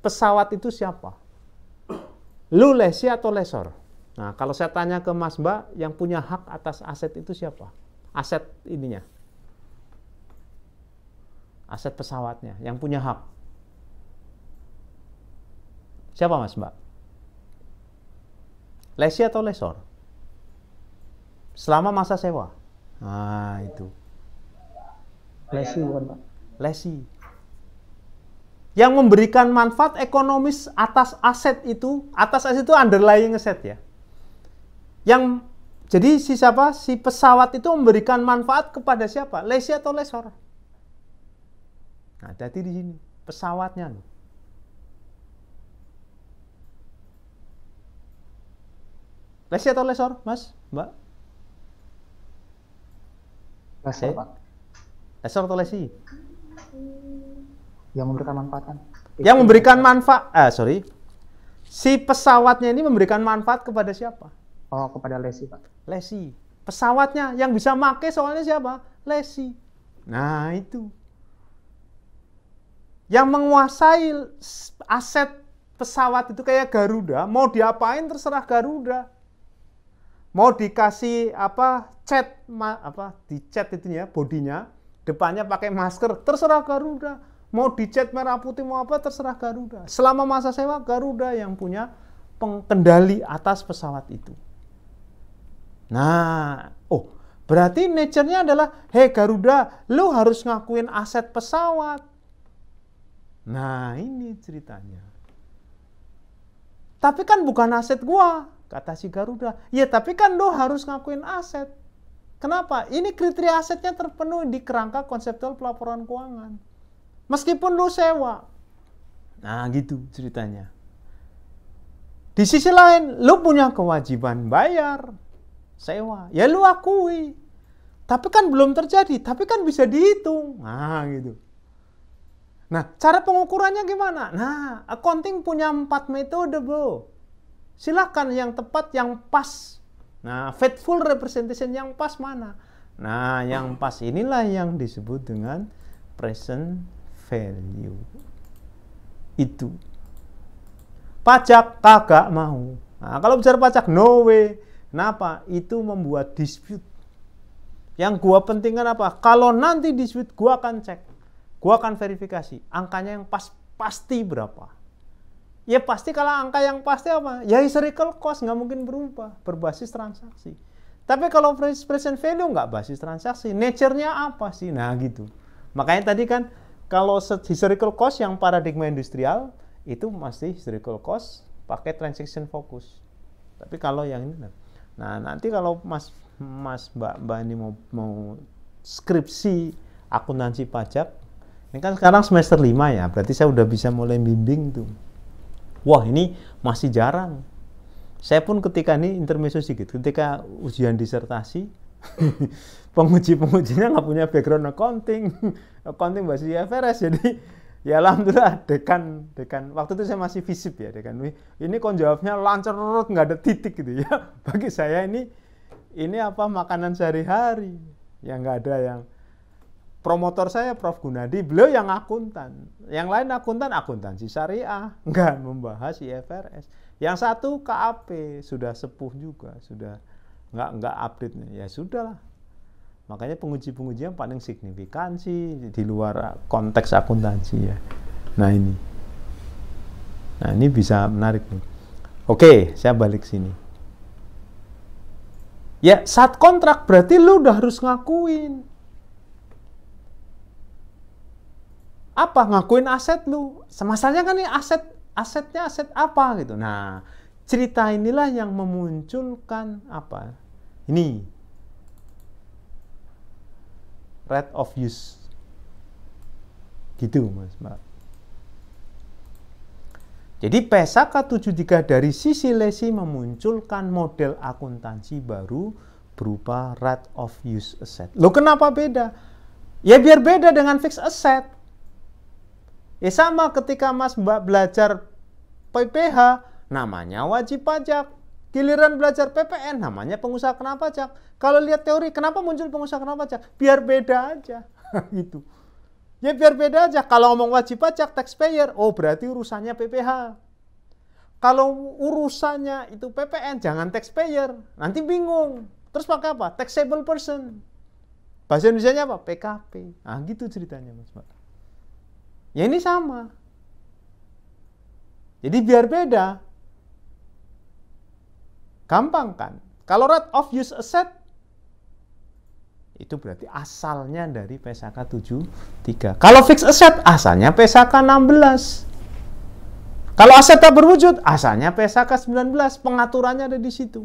pesawat itu siapa? Lu lesi atau lesor? Nah, kalau saya tanya ke Mas Mbak, yang punya hak atas aset itu siapa? Aset ininya. Aset pesawatnya, yang punya hak. Siapa Mas Mbak? Lesi atau lesor? Selama masa sewa. Nah, itu. Lesi bukan, Pak? Lesi yang memberikan manfaat ekonomis atas aset itu, atas aset itu underlying aset ya. Yang jadi si siapa? Si pesawat itu memberikan manfaat kepada siapa? Lesi atau lesor? Nah, jadi di sini pesawatnya loh. Lesi atau lesor, Mas? Mbak? Lesor, eh? Pak. Lesor atau lesi? yang memberikan manfaat kan yang memberikan manfaat ah sorry si pesawatnya ini memberikan manfaat kepada siapa oh kepada lesi pak lesi pesawatnya yang bisa make soalnya siapa lesi nah itu yang menguasai aset pesawat itu kayak Garuda mau diapain terserah Garuda mau dikasih apa cat apa dicat itunya bodinya depannya pakai masker terserah Garuda Mau dicat merah putih mau apa terserah Garuda. Selama masa sewa Garuda yang punya pengkendali atas pesawat itu. Nah, oh berarti nature-nya adalah, hei Garuda, lu harus ngakuin aset pesawat. Nah, ini ceritanya. Tapi kan bukan aset gua, kata si Garuda. Ya, tapi kan lu harus ngakuin aset. Kenapa? Ini kriteria asetnya terpenuhi di kerangka konseptual pelaporan keuangan. Meskipun lu sewa. Nah, gitu ceritanya. Di sisi lain, lu punya kewajiban bayar sewa. Ya lu akui. Tapi kan belum terjadi, tapi kan bisa dihitung. Nah, gitu. Nah, cara pengukurannya gimana? Nah, accounting punya empat metode, bro. Silahkan yang tepat, yang pas. Nah, faithful representation yang pas mana? Nah, yang pas inilah yang disebut dengan present value itu pajak kagak mau nah, kalau bicara pajak no way kenapa itu membuat dispute yang gua pentingkan apa kalau nanti dispute gua akan cek gua akan verifikasi angkanya yang pas pasti berapa ya pasti kalau angka yang pasti apa ya historical cost nggak mungkin berubah berbasis transaksi tapi kalau present value nggak basis transaksi nature-nya apa sih nah gitu makanya tadi kan kalau historical cost yang paradigma industrial itu masih historical cost pakai transaction focus, Tapi kalau yang ini nah. nah nanti kalau Mas Mas Mbak Mbak ini mau mau skripsi akuntansi pajak ini kan sekarang semester lima ya, berarti saya udah bisa mulai bimbing tuh. Wah, ini masih jarang. Saya pun ketika ini intermezzo sedikit, ketika ujian disertasi penguji-pengujinya nggak punya background accounting, accounting bahasa IFRS. Jadi ya alhamdulillah dekan dekan waktu itu saya masih visip ya dekan ini kon jawabnya lancar nggak ada titik gitu ya bagi saya ini ini apa makanan sehari-hari yang nggak ada yang promotor saya Prof Gunadi beliau yang akuntan yang lain akuntan akuntansi syariah nggak membahas IFRS yang satu KAP sudah sepuh juga sudah nggak nggak update ya sudah lah makanya penguji-pengujian paling signifikansi di luar konteks akuntansi ya nah ini nah ini bisa menarik nih oke saya balik sini ya saat kontrak berarti lu udah harus ngakuin apa ngakuin aset lu masalahnya kan ini aset asetnya aset apa gitu nah cerita inilah yang memunculkan apa? Ini right of use. Gitu Mas Mbak. Jadi PSAK 73 dari sisi lesi memunculkan model akuntansi baru berupa right of use asset. Loh kenapa beda? Ya biar beda dengan fixed asset. Ya sama ketika Mas Mbak belajar PPH, namanya wajib pajak. Giliran belajar PPN namanya pengusaha kena pajak. Kalau lihat teori, kenapa muncul pengusaha kena pajak? Biar beda aja. gitu. Ya biar beda aja. Kalau ngomong wajib pajak taxpayer, oh berarti urusannya PPH. Kalau urusannya itu PPN, jangan taxpayer. Nanti bingung. Terus pakai apa? Taxable person. Bahasa indonesia apa? PKP. Ah gitu ceritanya Mas. Ya ini sama. Jadi biar beda, Gampang kan? Kalau right of use asset itu berarti asalnya dari PSAK 73. Kalau fix asset asalnya PSAK 16. Kalau aset tak berwujud asalnya PSAK 19, pengaturannya ada di situ.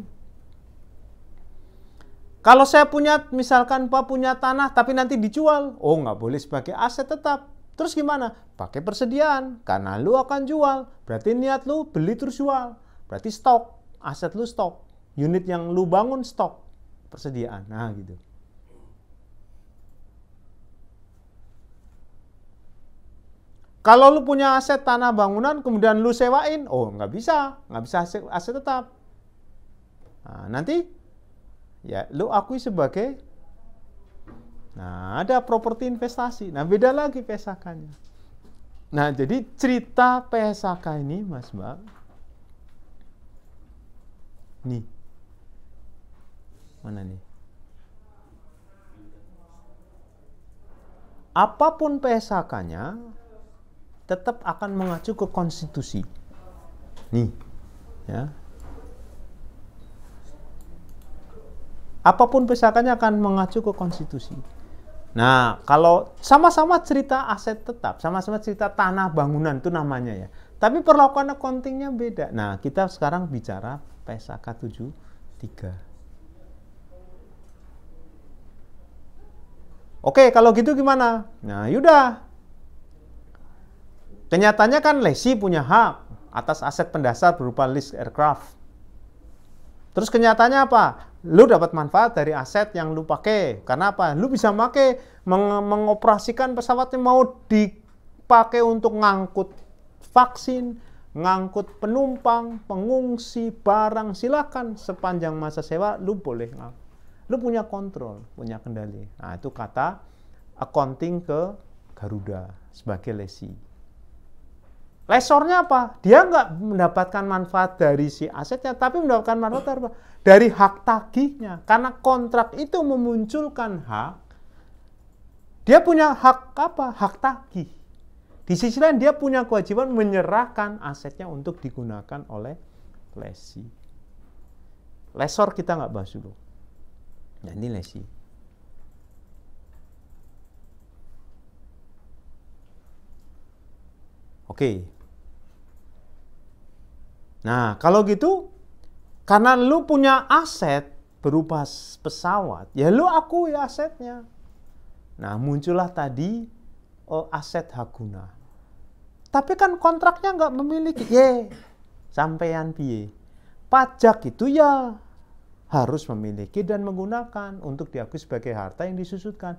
Kalau saya punya, misalkan Pak punya tanah tapi nanti dijual, oh nggak boleh sebagai aset tetap. Terus gimana? Pakai persediaan, karena lu akan jual. Berarti niat lu beli terus jual. Berarti stok aset lu stok, unit yang lu bangun stok, persediaan. Nah, gitu. Kalau lu punya aset tanah bangunan kemudian lu sewain, oh nggak bisa, nggak bisa aset, aset tetap. Nah, nanti ya lu akui sebagai Nah, ada properti investasi. Nah, beda lagi pesakannya. Nah, jadi cerita pesaka ini, Mas Bang, nih mana nih apapun PSHK-nya tetap akan mengacu ke konstitusi nih ya apapun PSHK-nya akan mengacu ke konstitusi Nah, kalau sama-sama cerita aset tetap, sama-sama cerita tanah bangunan itu namanya ya. Tapi perlakuan accountingnya beda. Nah, kita sekarang bicara PSAK 73. Oke, kalau gitu gimana? Nah, yaudah. Kenyataannya kan lesi punya hak atas aset pendasar berupa list aircraft. Terus kenyataannya apa? Lu dapat manfaat dari aset yang lu pakai. Karena apa? Lu bisa pakai meng mengoperasikan pesawatnya mau dipakai untuk ngangkut vaksin, ngangkut penumpang, pengungsi, barang, silakan sepanjang masa sewa lu boleh Lu punya kontrol, punya kendali. Nah, itu kata accounting ke Garuda sebagai lesi. Lesornya apa? Dia nggak mendapatkan manfaat dari si asetnya, tapi mendapatkan manfaat apa? dari hak tagihnya. Karena kontrak itu memunculkan hak, dia punya hak apa? Hak tagih. Di sisi lain dia punya kewajiban menyerahkan asetnya untuk digunakan oleh lesi. Lesor kita nggak bahas dulu. Nah ini lesi. Oke. Nah kalau gitu karena lu punya aset berupa pesawat, ya lu akui asetnya. Nah muncullah tadi uh, aset haguna. Tapi kan kontraknya nggak memiliki. Ye, sampean piye. Pajak itu ya harus memiliki dan menggunakan untuk diakui sebagai harta yang disusutkan.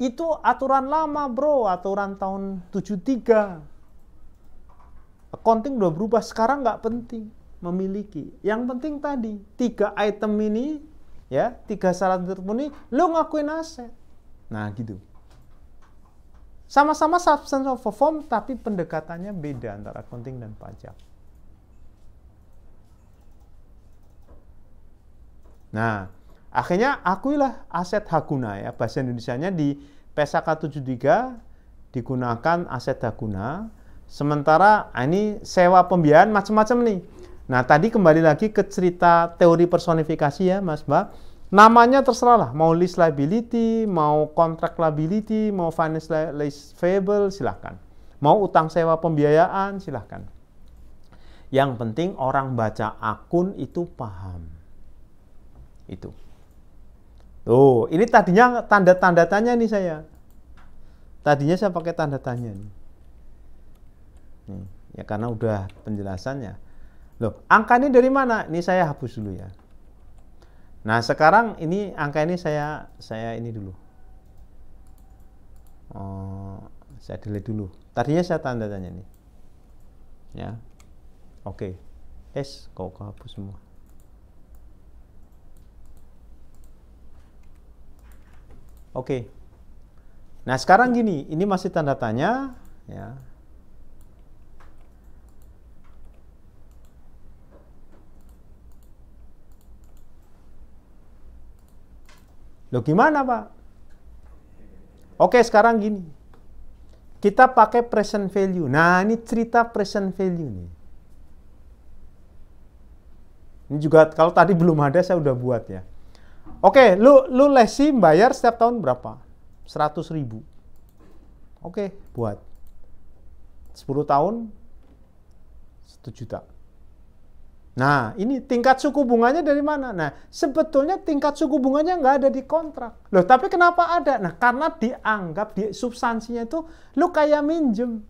Itu aturan lama bro, aturan tahun 73. Accounting udah berubah, sekarang nggak penting memiliki. Yang penting tadi, tiga item ini, ya tiga syarat terpenuhi, lo ngakuin aset. Nah gitu. Sama-sama substance of a form, tapi pendekatannya beda antara accounting dan pajak. Nah, akhirnya akuilah aset hakuna ya. Bahasa Indonesia-nya di PSK 73 digunakan aset hakuna. Sementara ah, ini sewa pembiayaan macam-macam nih. Nah, tadi kembali lagi ke cerita teori personifikasi ya, Mas Mbak namanya terserah lah mau lease liability mau contract liability mau finance lease fable silahkan mau utang sewa pembiayaan silahkan yang penting orang baca akun itu paham itu tuh ini tadinya tanda tanda tanya nih saya tadinya saya pakai tanda tanya nih hmm, ya karena udah penjelasannya loh angka ini dari mana ini saya hapus dulu ya Nah, sekarang ini angka ini saya saya ini dulu. Oh, saya delete dulu. Tadinya saya tanda tanya nih. Ya. Oke. Okay. Es kau hapus semua. Oke. Okay. Nah, sekarang gini, ini masih tanda tanya ya. Loh gimana Pak? Oke sekarang gini. Kita pakai present value. Nah ini cerita present value nih. Ini juga kalau tadi belum ada saya udah buat ya. Oke, lu lu lesi bayar setiap tahun berapa? 100 ribu. Oke, buat. 10 tahun 1 juta. Nah, ini tingkat suku bunganya dari mana? Nah, sebetulnya tingkat suku bunganya nggak ada di kontrak. Loh, tapi kenapa ada? Nah, karena dianggap di substansinya itu lu kayak minjem.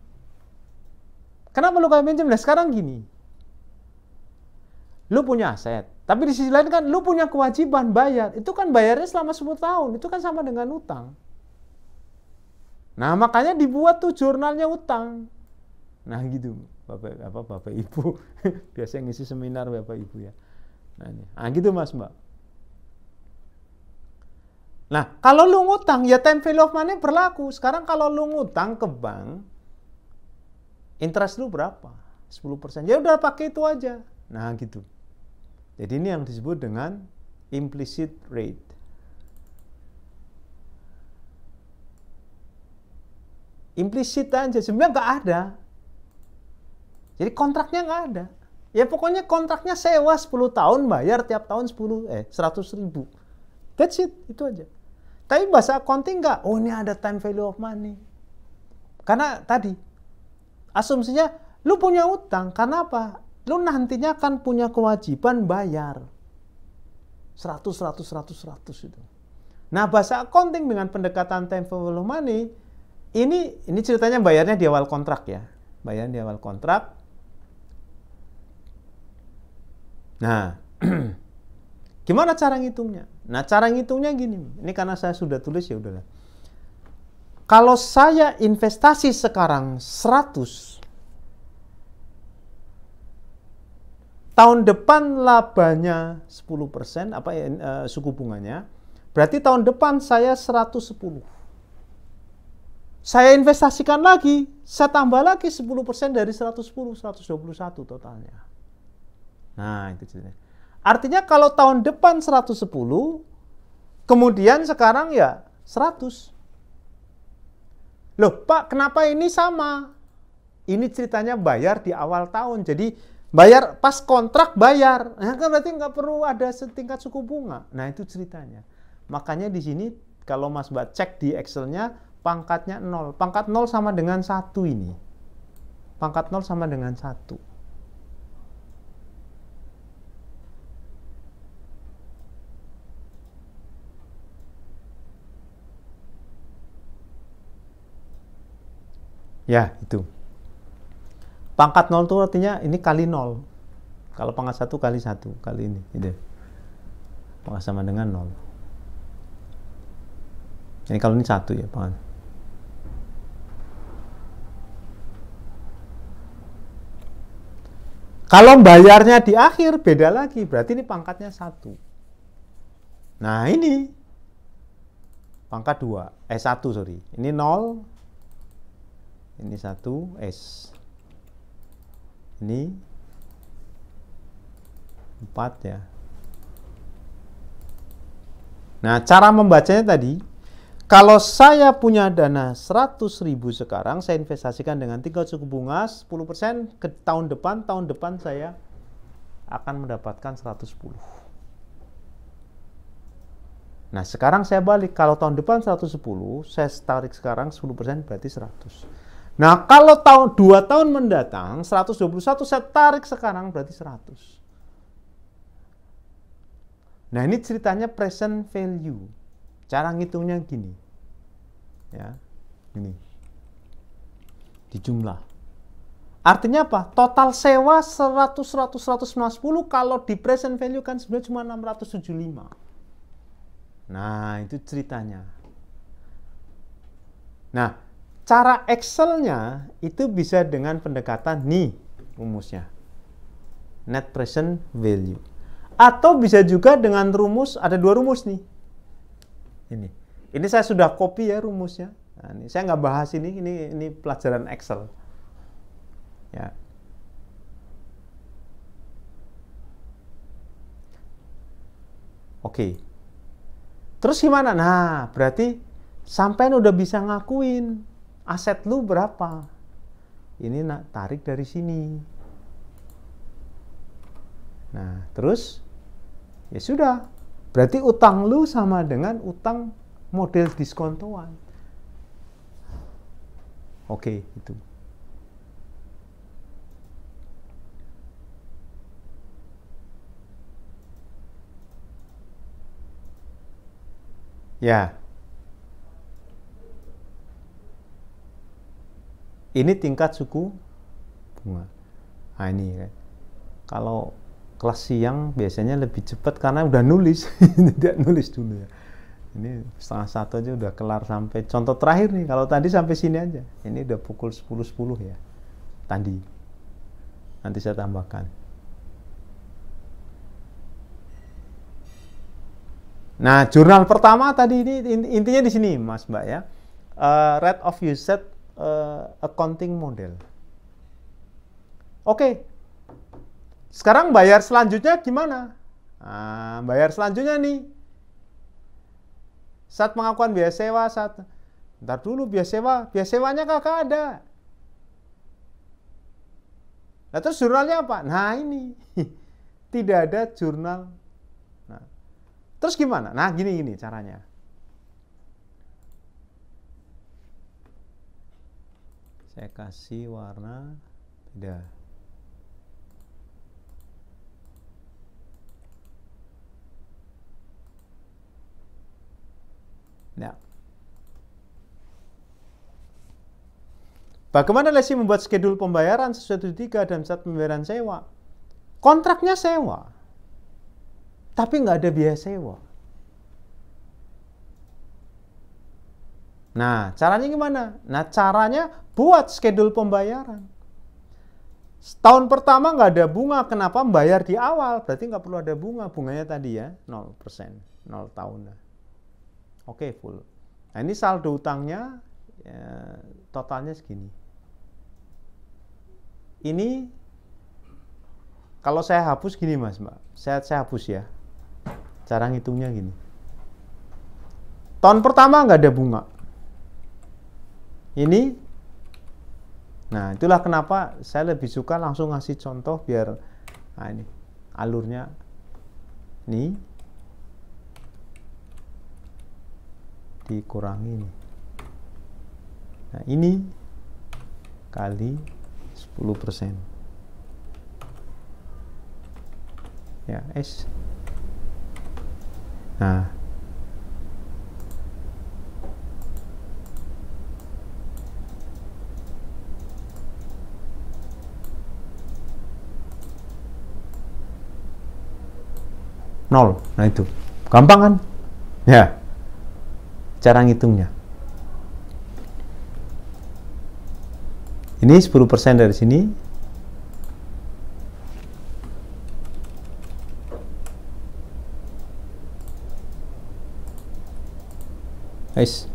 Kenapa lu kayak minjem? Nah, sekarang gini. Lu punya aset, tapi di sisi lain kan lu punya kewajiban bayar. Itu kan bayarnya selama 10 tahun. Itu kan sama dengan utang. Nah, makanya dibuat tuh jurnalnya utang. Nah, gitu bapak apa bapak ibu biasanya ngisi seminar bapak ibu ya nah, ini. nah gitu mas mbak nah kalau lu ngutang ya time value of money berlaku sekarang kalau lu ngutang ke bank interest lu berapa 10% ya udah pakai itu aja nah gitu jadi ini yang disebut dengan implicit rate Implicit aja sebenarnya nggak ada jadi kontraknya nggak ada. Ya pokoknya kontraknya sewa 10 tahun bayar tiap tahun 10 eh 100 ribu. That's it, itu aja. Tapi bahasa accounting nggak, oh ini ada time value of money. Karena tadi asumsinya lu punya utang, karena apa? Lu nantinya akan punya kewajiban bayar. 100, 100, 100, 100 itu. Nah bahasa accounting dengan pendekatan time value of money, ini, ini ceritanya bayarnya di awal kontrak ya. bayar di awal kontrak, Nah, gimana cara ngitungnya? Nah, cara ngitungnya gini. Ini karena saya sudah tulis ya udahlah. Kalau saya investasi sekarang 100 tahun depan labanya 10% apa ya, uh, suku bunganya berarti tahun depan saya 110 saya investasikan lagi saya tambah lagi 10% dari 110 121 totalnya Nah, itu ceritanya. Artinya kalau tahun depan 110, kemudian sekarang ya 100. Loh, Pak, kenapa ini sama? Ini ceritanya bayar di awal tahun. Jadi bayar pas kontrak bayar. Nah, kan berarti nggak perlu ada setingkat suku bunga. Nah, itu ceritanya. Makanya di sini kalau Mas Mbak cek di Excel-nya pangkatnya 0. Pangkat 0 sama dengan 1 ini. Pangkat 0 sama dengan 1. Ya, itu. Pangkat nol itu artinya ini kali nol. Kalau pangkat satu kali satu kali ini, gitu. Pangkat sama dengan nol. Ini kalau ini satu ya pangkat. Kalau bayarnya di akhir beda lagi, berarti ini pangkatnya satu. Nah ini pangkat dua, eh 1 sorry. Ini nol, ini satu S ini empat ya nah cara membacanya tadi kalau saya punya dana seratus ribu sekarang saya investasikan dengan tingkat suku bunga 10% ke tahun depan tahun depan saya akan mendapatkan 110 Nah, sekarang saya balik. Kalau tahun depan 110, saya tarik sekarang 10% berarti 100. Nah, kalau tahun 2 tahun mendatang 121 saya tarik sekarang berarti 100. Nah, ini ceritanya present value. Cara ngitungnya gini. Ya. Ini. Dijumlah. Artinya apa? Total sewa 100 100 150 kalau di present value kan sebenarnya cuma 675. Nah, itu ceritanya. Nah, Cara Excelnya itu bisa dengan pendekatan nih rumusnya. Net present value. Atau bisa juga dengan rumus, ada dua rumus nih. Ini. Ini saya sudah copy ya rumusnya. Nah, ini saya nggak bahas ini, ini ini pelajaran Excel. Ya. Oke. Terus gimana? Nah, berarti sampean udah bisa ngakuin aset lu berapa? Ini nak tarik dari sini. Nah, terus ya sudah. Berarti utang lu sama dengan utang model diskontoan. Oke, itu. Ya, Ini tingkat suku bunga. Nah ini ya. Kalau kelas siang biasanya lebih cepat karena udah nulis, tidak nulis dulu ya. Ini setengah satu aja udah kelar sampai contoh terakhir nih. Kalau tadi sampai sini aja. Ini udah pukul 10.10 .10 ya. Tadi. Nanti saya tambahkan. Nah, jurnal pertama tadi ini intinya di sini, Mas Mbak ya. Uh, eh, rate of usage uh, accounting model. Oke, okay. sekarang bayar selanjutnya gimana? Nah, bayar selanjutnya nih. Saat pengakuan biaya sewa, saat ntar dulu biaya sewa, biaya sewanya kakak ada. Nah terus jurnalnya apa? Nah ini tidak ada jurnal. Nah, terus gimana? Nah gini gini caranya. saya kasih warna beda nah Bagaimana Lesi membuat schedule pembayaran sesuai tiga dan saat pembayaran sewa? Kontraknya sewa, tapi nggak ada biaya sewa. Nah, caranya gimana? Nah, caranya buat schedule pembayaran. Tahun pertama nggak ada bunga, kenapa bayar di awal? Berarti nggak perlu ada bunga, bunganya tadi ya 0%, 0 tahun. Oke, full. Nah, ini saldo utangnya ya, totalnya segini. Ini kalau saya hapus gini mas mbak, saya, saya hapus ya. Cara ngitungnya gini. Tahun pertama nggak ada bunga, ini nah itulah kenapa saya lebih suka langsung ngasih contoh biar nah ini alurnya ini dikurangi ini nah ini kali 10% ya S nah nol. Nah itu. Gampang kan? Ya. Cara ngitungnya. Ini 10% dari sini. Nice.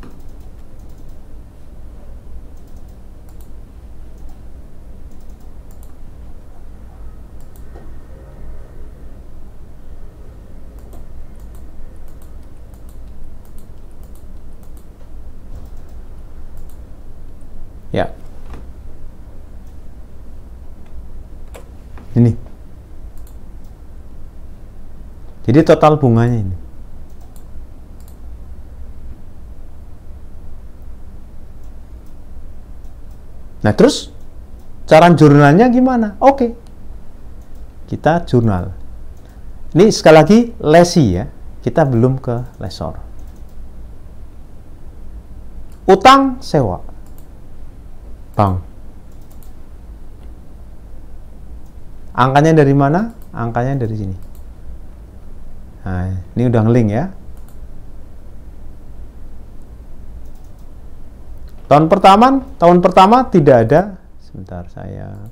Jadi total bunganya ini. Nah, terus cara jurnalnya gimana? Oke. Okay. Kita jurnal. Ini sekali lagi lesi ya. Kita belum ke lesor. Utang sewa. Bank. Angkanya dari mana? Angkanya dari sini. Nah, ini udah ngeling ya. Tahun pertama, tahun pertama tidak ada. Sebentar saya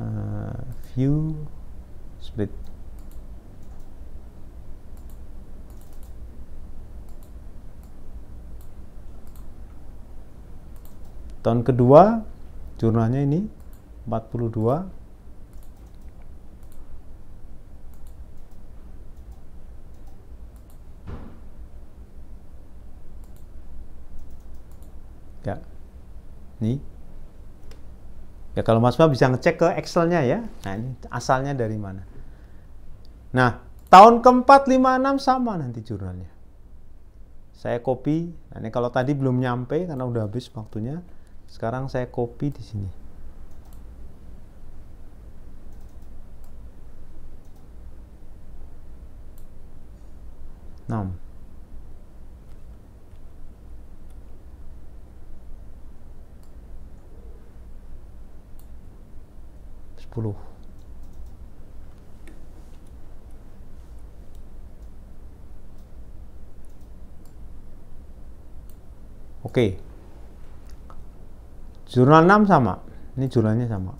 uh, view split. Tahun kedua jurnalnya ini 42 Ya. Nih. Ya kalau Mas Bapak bisa ngecek ke excelnya ya. Nah, ini asalnya dari mana. Nah, tahun keempat, lima, enam sama nanti jurnalnya. Saya copy. Nah, ini kalau tadi belum nyampe karena udah habis waktunya. Sekarang saya copy di sini. Enam. 10 Oke. okay. Jurnal 6 sama. Ini jurnalnya sama.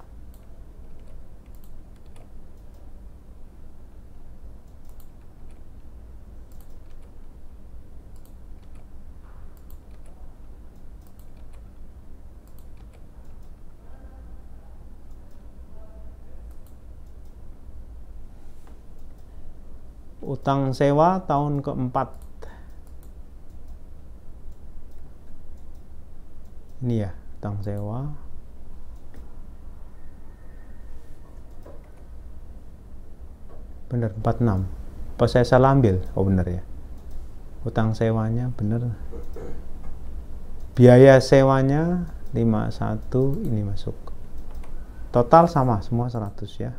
utang sewa tahun keempat ini ya utang sewa bener 46 apa saya salah ambil oh bener ya utang sewanya bener biaya sewanya 51 ini masuk total sama semua 100 ya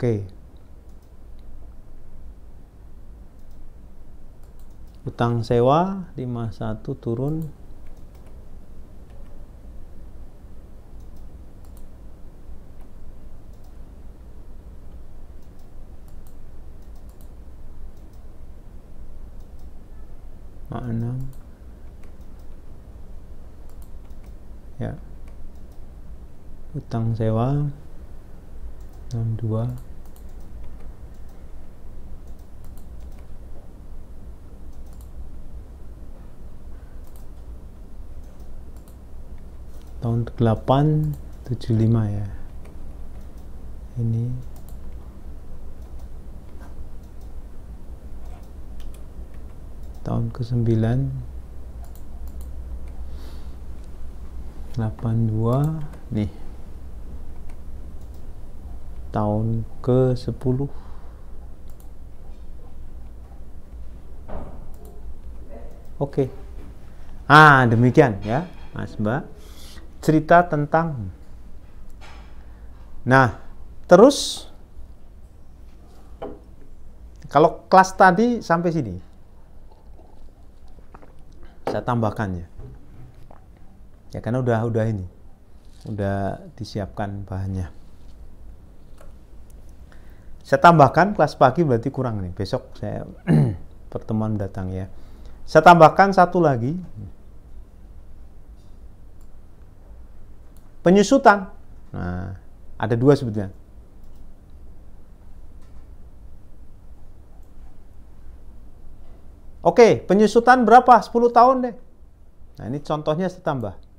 Oke. Okay. Utang sewa 51 turun enam ya utang sewa 62 tahun 875 ya ini tahun ke-9 82 nih tahun ke-10 Oke. Okay. Ah, demikian ya, Mas Mbak cerita tentang. Nah, terus kalau kelas tadi sampai sini, saya tambahkannya. Ya karena udah udah ini, udah disiapkan bahannya. Saya tambahkan kelas pagi berarti kurang nih. Besok saya pertemuan datang ya. Saya tambahkan satu lagi. penyusutan. Nah, ada dua sebetulnya. Oke, penyusutan berapa? 10 tahun deh. Nah, ini contohnya setambah. tambah.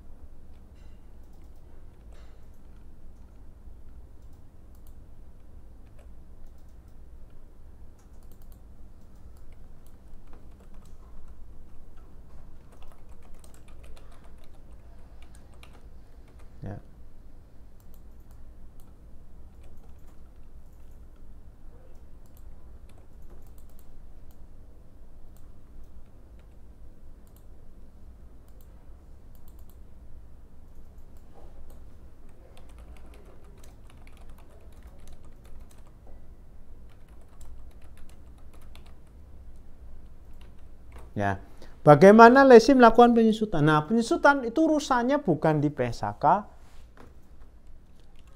Ya. Bagaimana lesi melakukan penyusutan? Nah, penyusutan itu urusannya bukan di PSK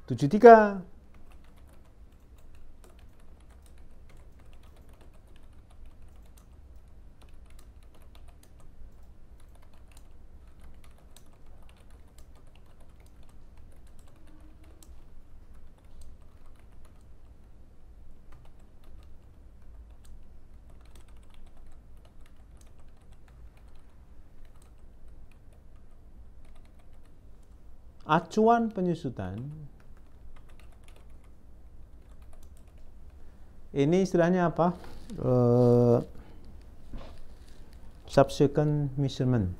73, acuan penyusutan ini istilahnya apa uh, subsequent measurement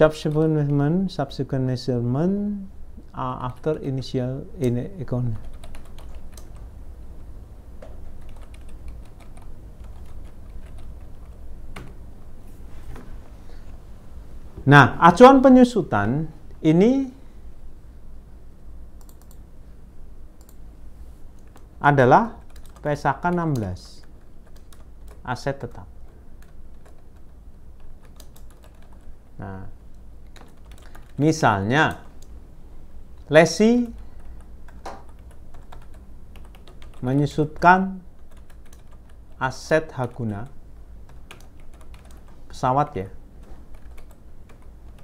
Subsequent measurement, subsequent measurement are after initial in icon. Nah, acuan penyusutan ini adalah PSAK 16 aset tetap. Nah, Misalnya, Lesi menyusutkan aset Haguna pesawat ya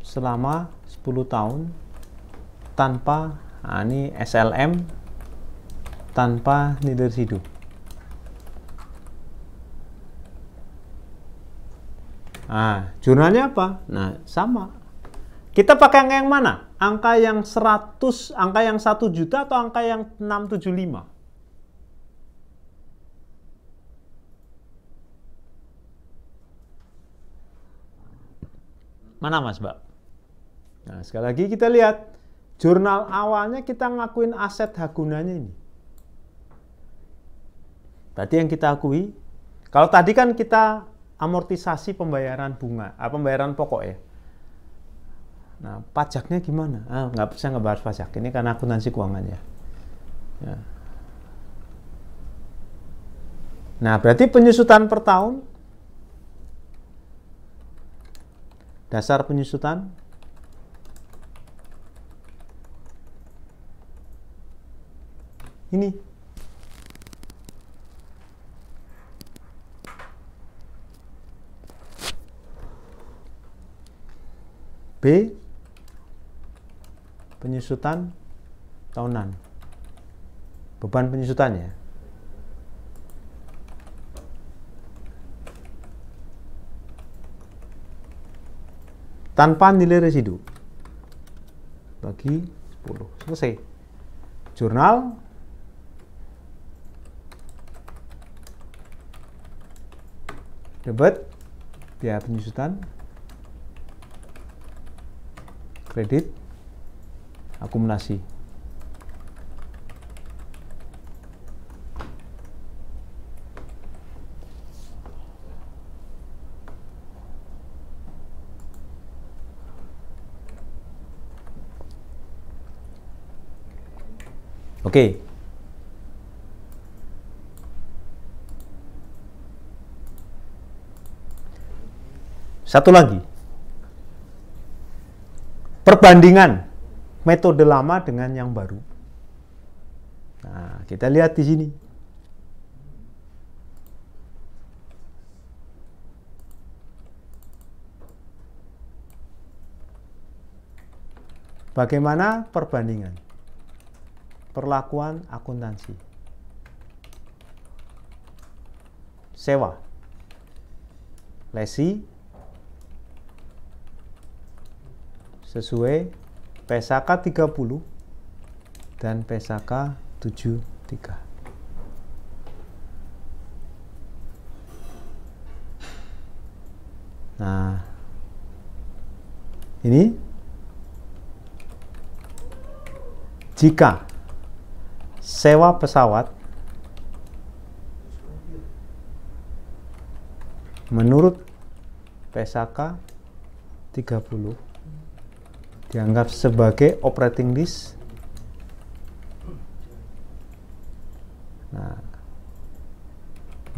selama 10 tahun tanpa nah ini SLM tanpa nidar hidup nah jurnalnya apa? nah sama kita pakai angka yang mana? Angka yang 100, angka yang 1 juta atau angka yang 675? Mana Mas Mbak? Nah, sekali lagi kita lihat. Jurnal awalnya kita ngakuin aset hak gunanya ini. Tadi yang kita akui, kalau tadi kan kita amortisasi pembayaran bunga, ah, pembayaran pokok ya. Nah, pajaknya gimana? Ah, nggak bisa nggak bahas pajak ini karena akuntansi keuangannya. Ya. Nah, berarti penyusutan per tahun dasar penyusutan ini B penyusutan tahunan beban penyusutannya tanpa nilai residu bagi 10 selesai jurnal debit biaya penyusutan kredit akumulasi Oke. Okay. Satu lagi. Perbandingan metode lama dengan yang baru. Nah, kita lihat di sini. Bagaimana perbandingan? Perlakuan akuntansi. Sewa. Lesi sesuai PSK 30 dan PSK 73. Nah, ini jika sewa pesawat menurut PSK 30 dianggap sebagai operating disk nah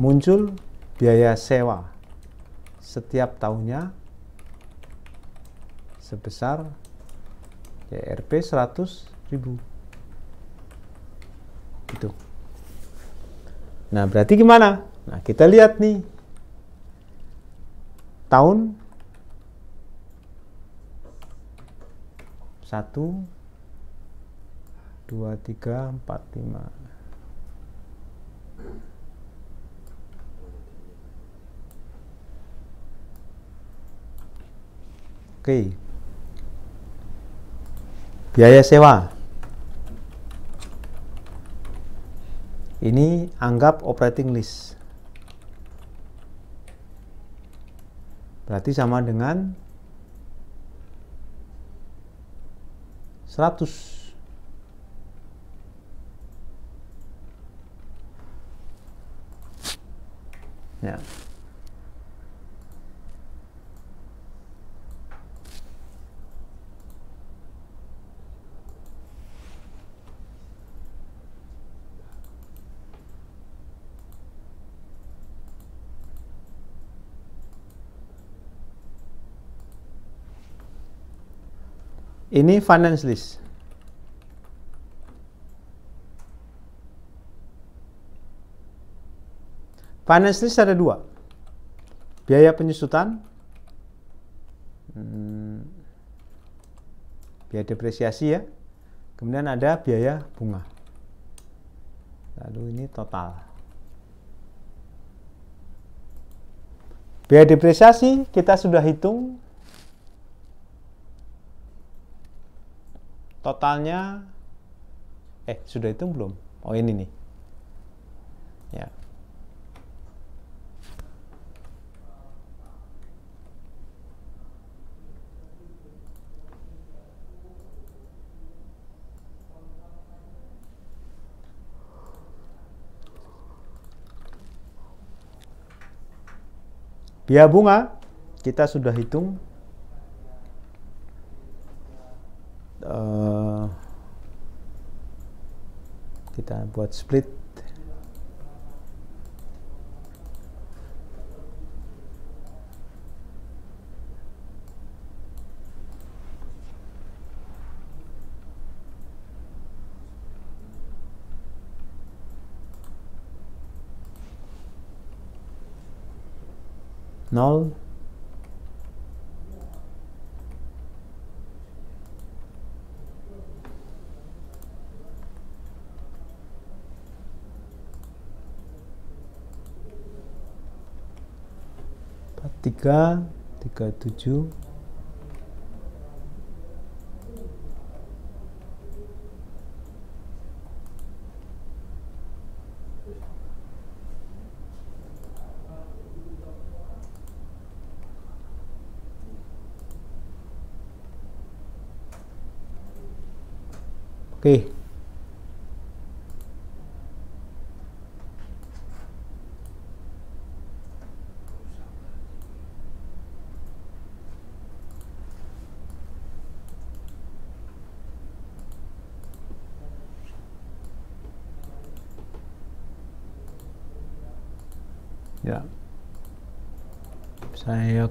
muncul biaya sewa setiap tahunnya sebesar YRP 100.000. itu. nah berarti gimana nah kita lihat nih tahun satu dua tiga empat lima Oke. Biaya sewa. Ini anggap operating list. Berarti sama dengan 100 ya Ini finance list. Finance list ada dua. Biaya penyusutan. Hmm, biaya depresiasi ya. Kemudian ada biaya bunga. Lalu ini total. Biaya depresiasi kita sudah hitung totalnya eh sudah hitung belum oh ini nih ya biaya bunga kita sudah hitung Eh, kita buat split null 3 37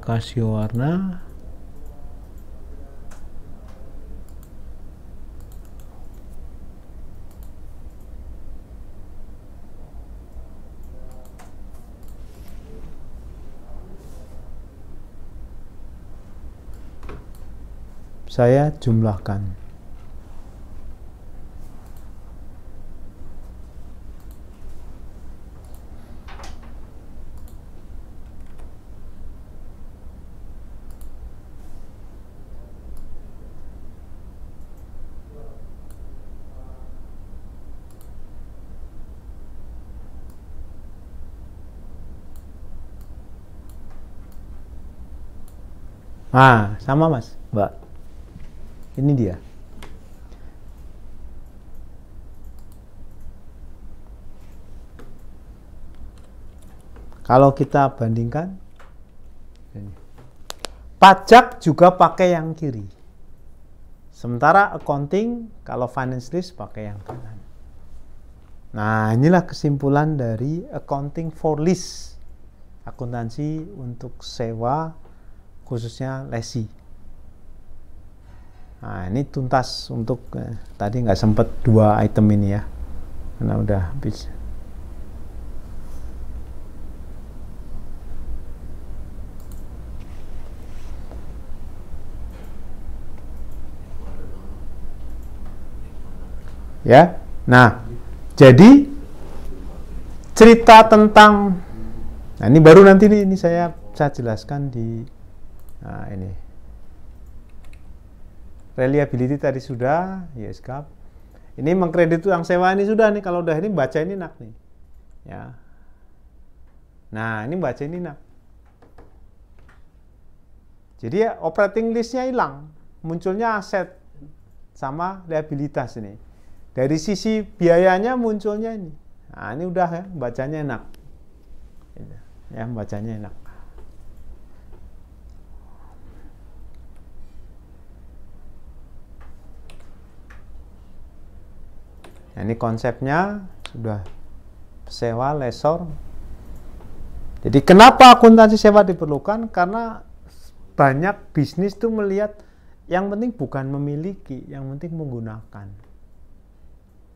kasih warna saya jumlahkan Ah, sama Mas, Mbak. Ini dia. Kalau kita bandingkan, pajak juga pakai yang kiri. Sementara accounting, kalau finance list pakai yang kanan. Nah, inilah kesimpulan dari accounting for list, Akuntansi untuk sewa khususnya lesi. Nah, ini tuntas untuk eh, tadi nggak sempat dua item ini ya, karena udah habis. Ya, nah, jadi cerita tentang, nah ini baru nanti nih, ini saya saya jelaskan di nah ini reliability tadi sudah yes cup ini mengkredit uang sewa ini sudah nih kalau udah ini baca ini nak nih ya nah ini baca ini nak jadi ya, operating listnya hilang munculnya aset sama liabilitas ini dari sisi biayanya munculnya ini nah ini udah ya bacanya enak ya bacanya enak Nah, ini konsepnya sudah sewa lesor. Jadi kenapa akuntansi sewa diperlukan? Karena banyak bisnis tuh melihat yang penting bukan memiliki, yang penting menggunakan.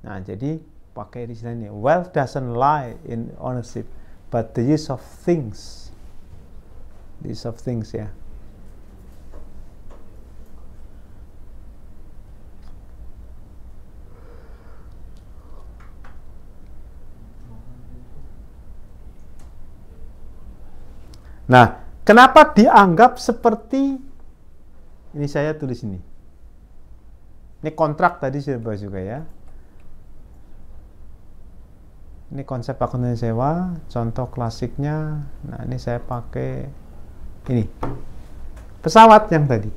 Nah, jadi pakai istilahnya wealth doesn't lie in ownership, but the use of things. The use of things ya. Nah, kenapa dianggap seperti ini saya tulis ini. Ini kontrak tadi saya bahas juga ya. Ini konsep akuntansi sewa, contoh klasiknya. Nah, ini saya pakai ini. Pesawat yang tadi.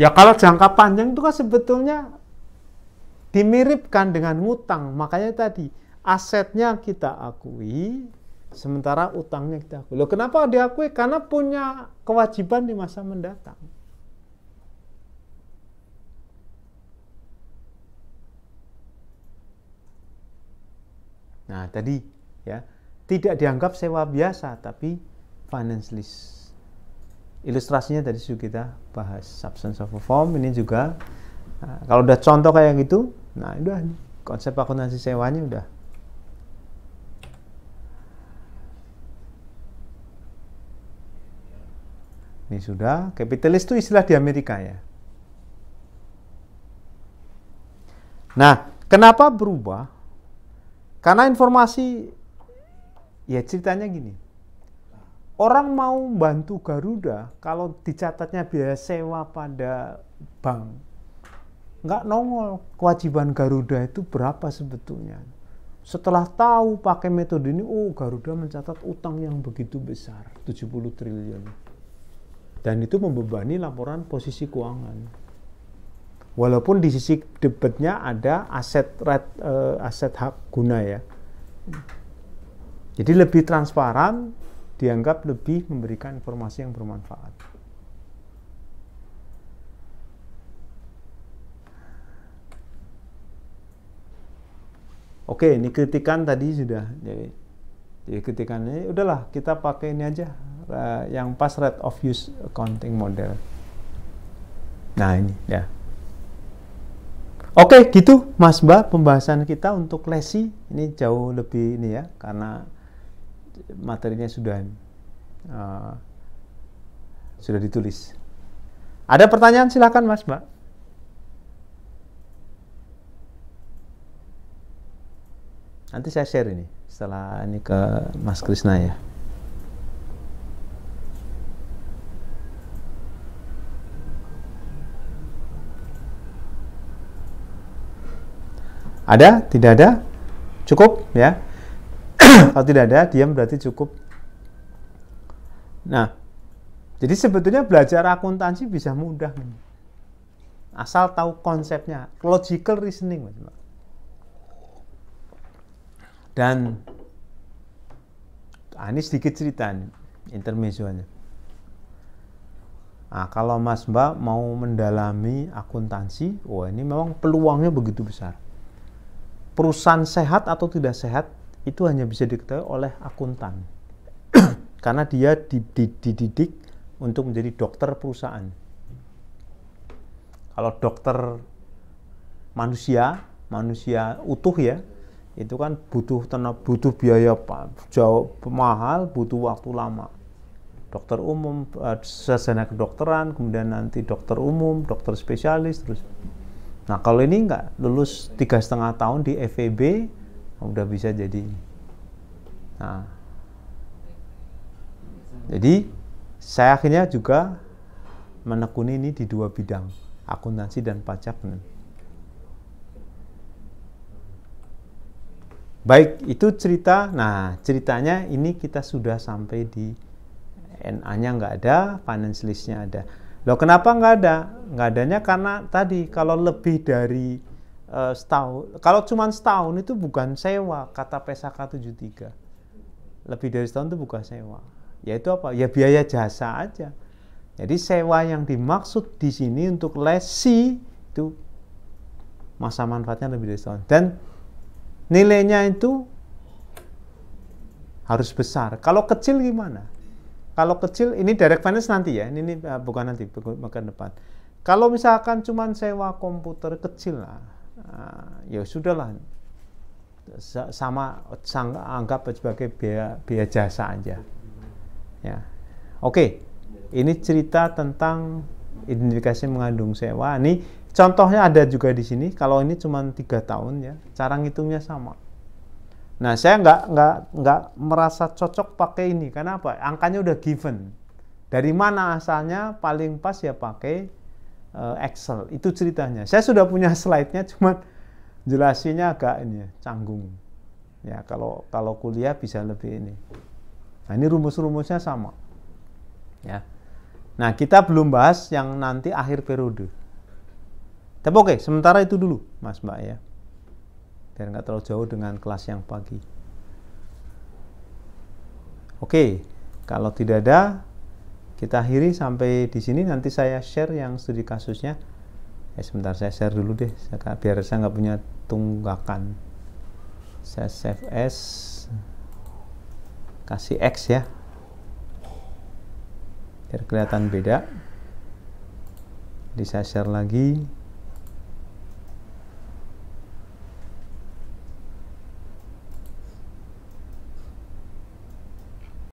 Ya kalau jangka panjang itu kan sebetulnya dimiripkan dengan ngutang. Makanya tadi asetnya kita akui, Sementara utangnya kita akui. Loh, kenapa diakui? Karena punya kewajiban di masa mendatang. Nah, tadi ya, tidak dianggap sewa biasa tapi finance lease. Ilustrasinya tadi sudah kita bahas substance of a form ini juga. Nah, kalau udah contoh kayak gitu, nah udah konsep akuntansi sewanya udah Ini sudah, kapitalis itu istilah di Amerika ya. Nah, kenapa berubah? Karena informasi, ya ceritanya gini. Orang mau bantu Garuda kalau dicatatnya biaya sewa pada bank. Nggak nongol kewajiban Garuda itu berapa sebetulnya. Setelah tahu pakai metode ini, oh Garuda mencatat utang yang begitu besar, 70 triliun dan itu membebani laporan posisi keuangan. Walaupun di sisi debatnya ada aset red, uh, aset hak guna ya. Jadi lebih transparan dianggap lebih memberikan informasi yang bermanfaat. Oke, ini kritikan tadi sudah. Jadi, jadi kritikannya ya udahlah kita pakai ini aja uh, yang pas rate of use accounting model. Nah ini ya. Oke gitu Mas Mbak pembahasan kita untuk lesi ini jauh lebih ini ya karena materinya sudah uh, sudah ditulis. Ada pertanyaan silakan Mas Mbak. Nanti saya share ini setelah ini ke Mas Krisna ya. Ada? Tidak ada? Cukup ya. Kalau tidak ada, diam berarti cukup. Nah, jadi sebetulnya belajar akuntansi bisa mudah. Asal tahu konsepnya, logical reasoning. Dan ah, ini sedikit cerita nih, intermezzo-nya. Nah, kalau Mas Mbak mau mendalami akuntansi, wah ini memang peluangnya begitu besar perusahaan sehat atau tidak sehat itu hanya bisa diketahui oleh akuntan karena dia dididik untuk menjadi dokter perusahaan. Kalau dokter manusia, manusia utuh ya, itu kan butuh tenaga, butuh biaya jauh mahal, butuh waktu lama. Dokter umum, eh, sarjana kedokteran, kemudian nanti dokter umum, dokter spesialis, terus Nah kalau ini nggak lulus tiga setengah tahun di FEB udah bisa jadi. Nah, jadi saya akhirnya juga menekuni ini di dua bidang akuntansi dan pajak. Baik, itu cerita. Nah, ceritanya ini kita sudah sampai di NA-nya nggak ada, finance list-nya ada. Loh kenapa nggak ada? Nggak adanya karena tadi kalau lebih dari uh, setahun, kalau cuma setahun itu bukan sewa, kata PSK 73. Lebih dari setahun itu bukan sewa. Yaitu apa? Ya biaya jasa aja. Jadi sewa yang dimaksud di sini untuk lesi itu masa manfaatnya lebih dari setahun. Dan nilainya itu harus besar. Kalau kecil gimana? Kalau kecil, ini direct finance nanti ya, ini, ini eh, bukan nanti, bukan depan. Kalau misalkan cuma sewa komputer kecil lah, eh, ya sudahlah, sama anggap sebagai biaya, biaya jasa aja. Ya, oke. Okay. Ini cerita tentang identifikasi mengandung sewa. Ini contohnya ada juga di sini. Kalau ini cuma tiga tahun ya, cara ngitungnya sama. Nah, saya nggak nggak nggak merasa cocok pakai ini. Karena apa? Angkanya udah given. Dari mana asalnya paling pas ya pakai uh, Excel. Itu ceritanya. Saya sudah punya slide-nya, cuma jelasinya agak ini ya, canggung. Ya, kalau kalau kuliah bisa lebih ini. Nah, ini rumus-rumusnya sama. Ya. Nah, kita belum bahas yang nanti akhir periode. Tapi oke, sementara itu dulu, Mas Mbak ya dan nggak terlalu jauh dengan kelas yang pagi. Oke, kalau tidak ada, kita akhiri sampai di sini. Nanti saya share yang studi kasusnya. Eh, sebentar saya share dulu deh, biar saya nggak punya tunggakan. Saya save S, kasih X ya, biar kelihatan beda. Di saya share lagi.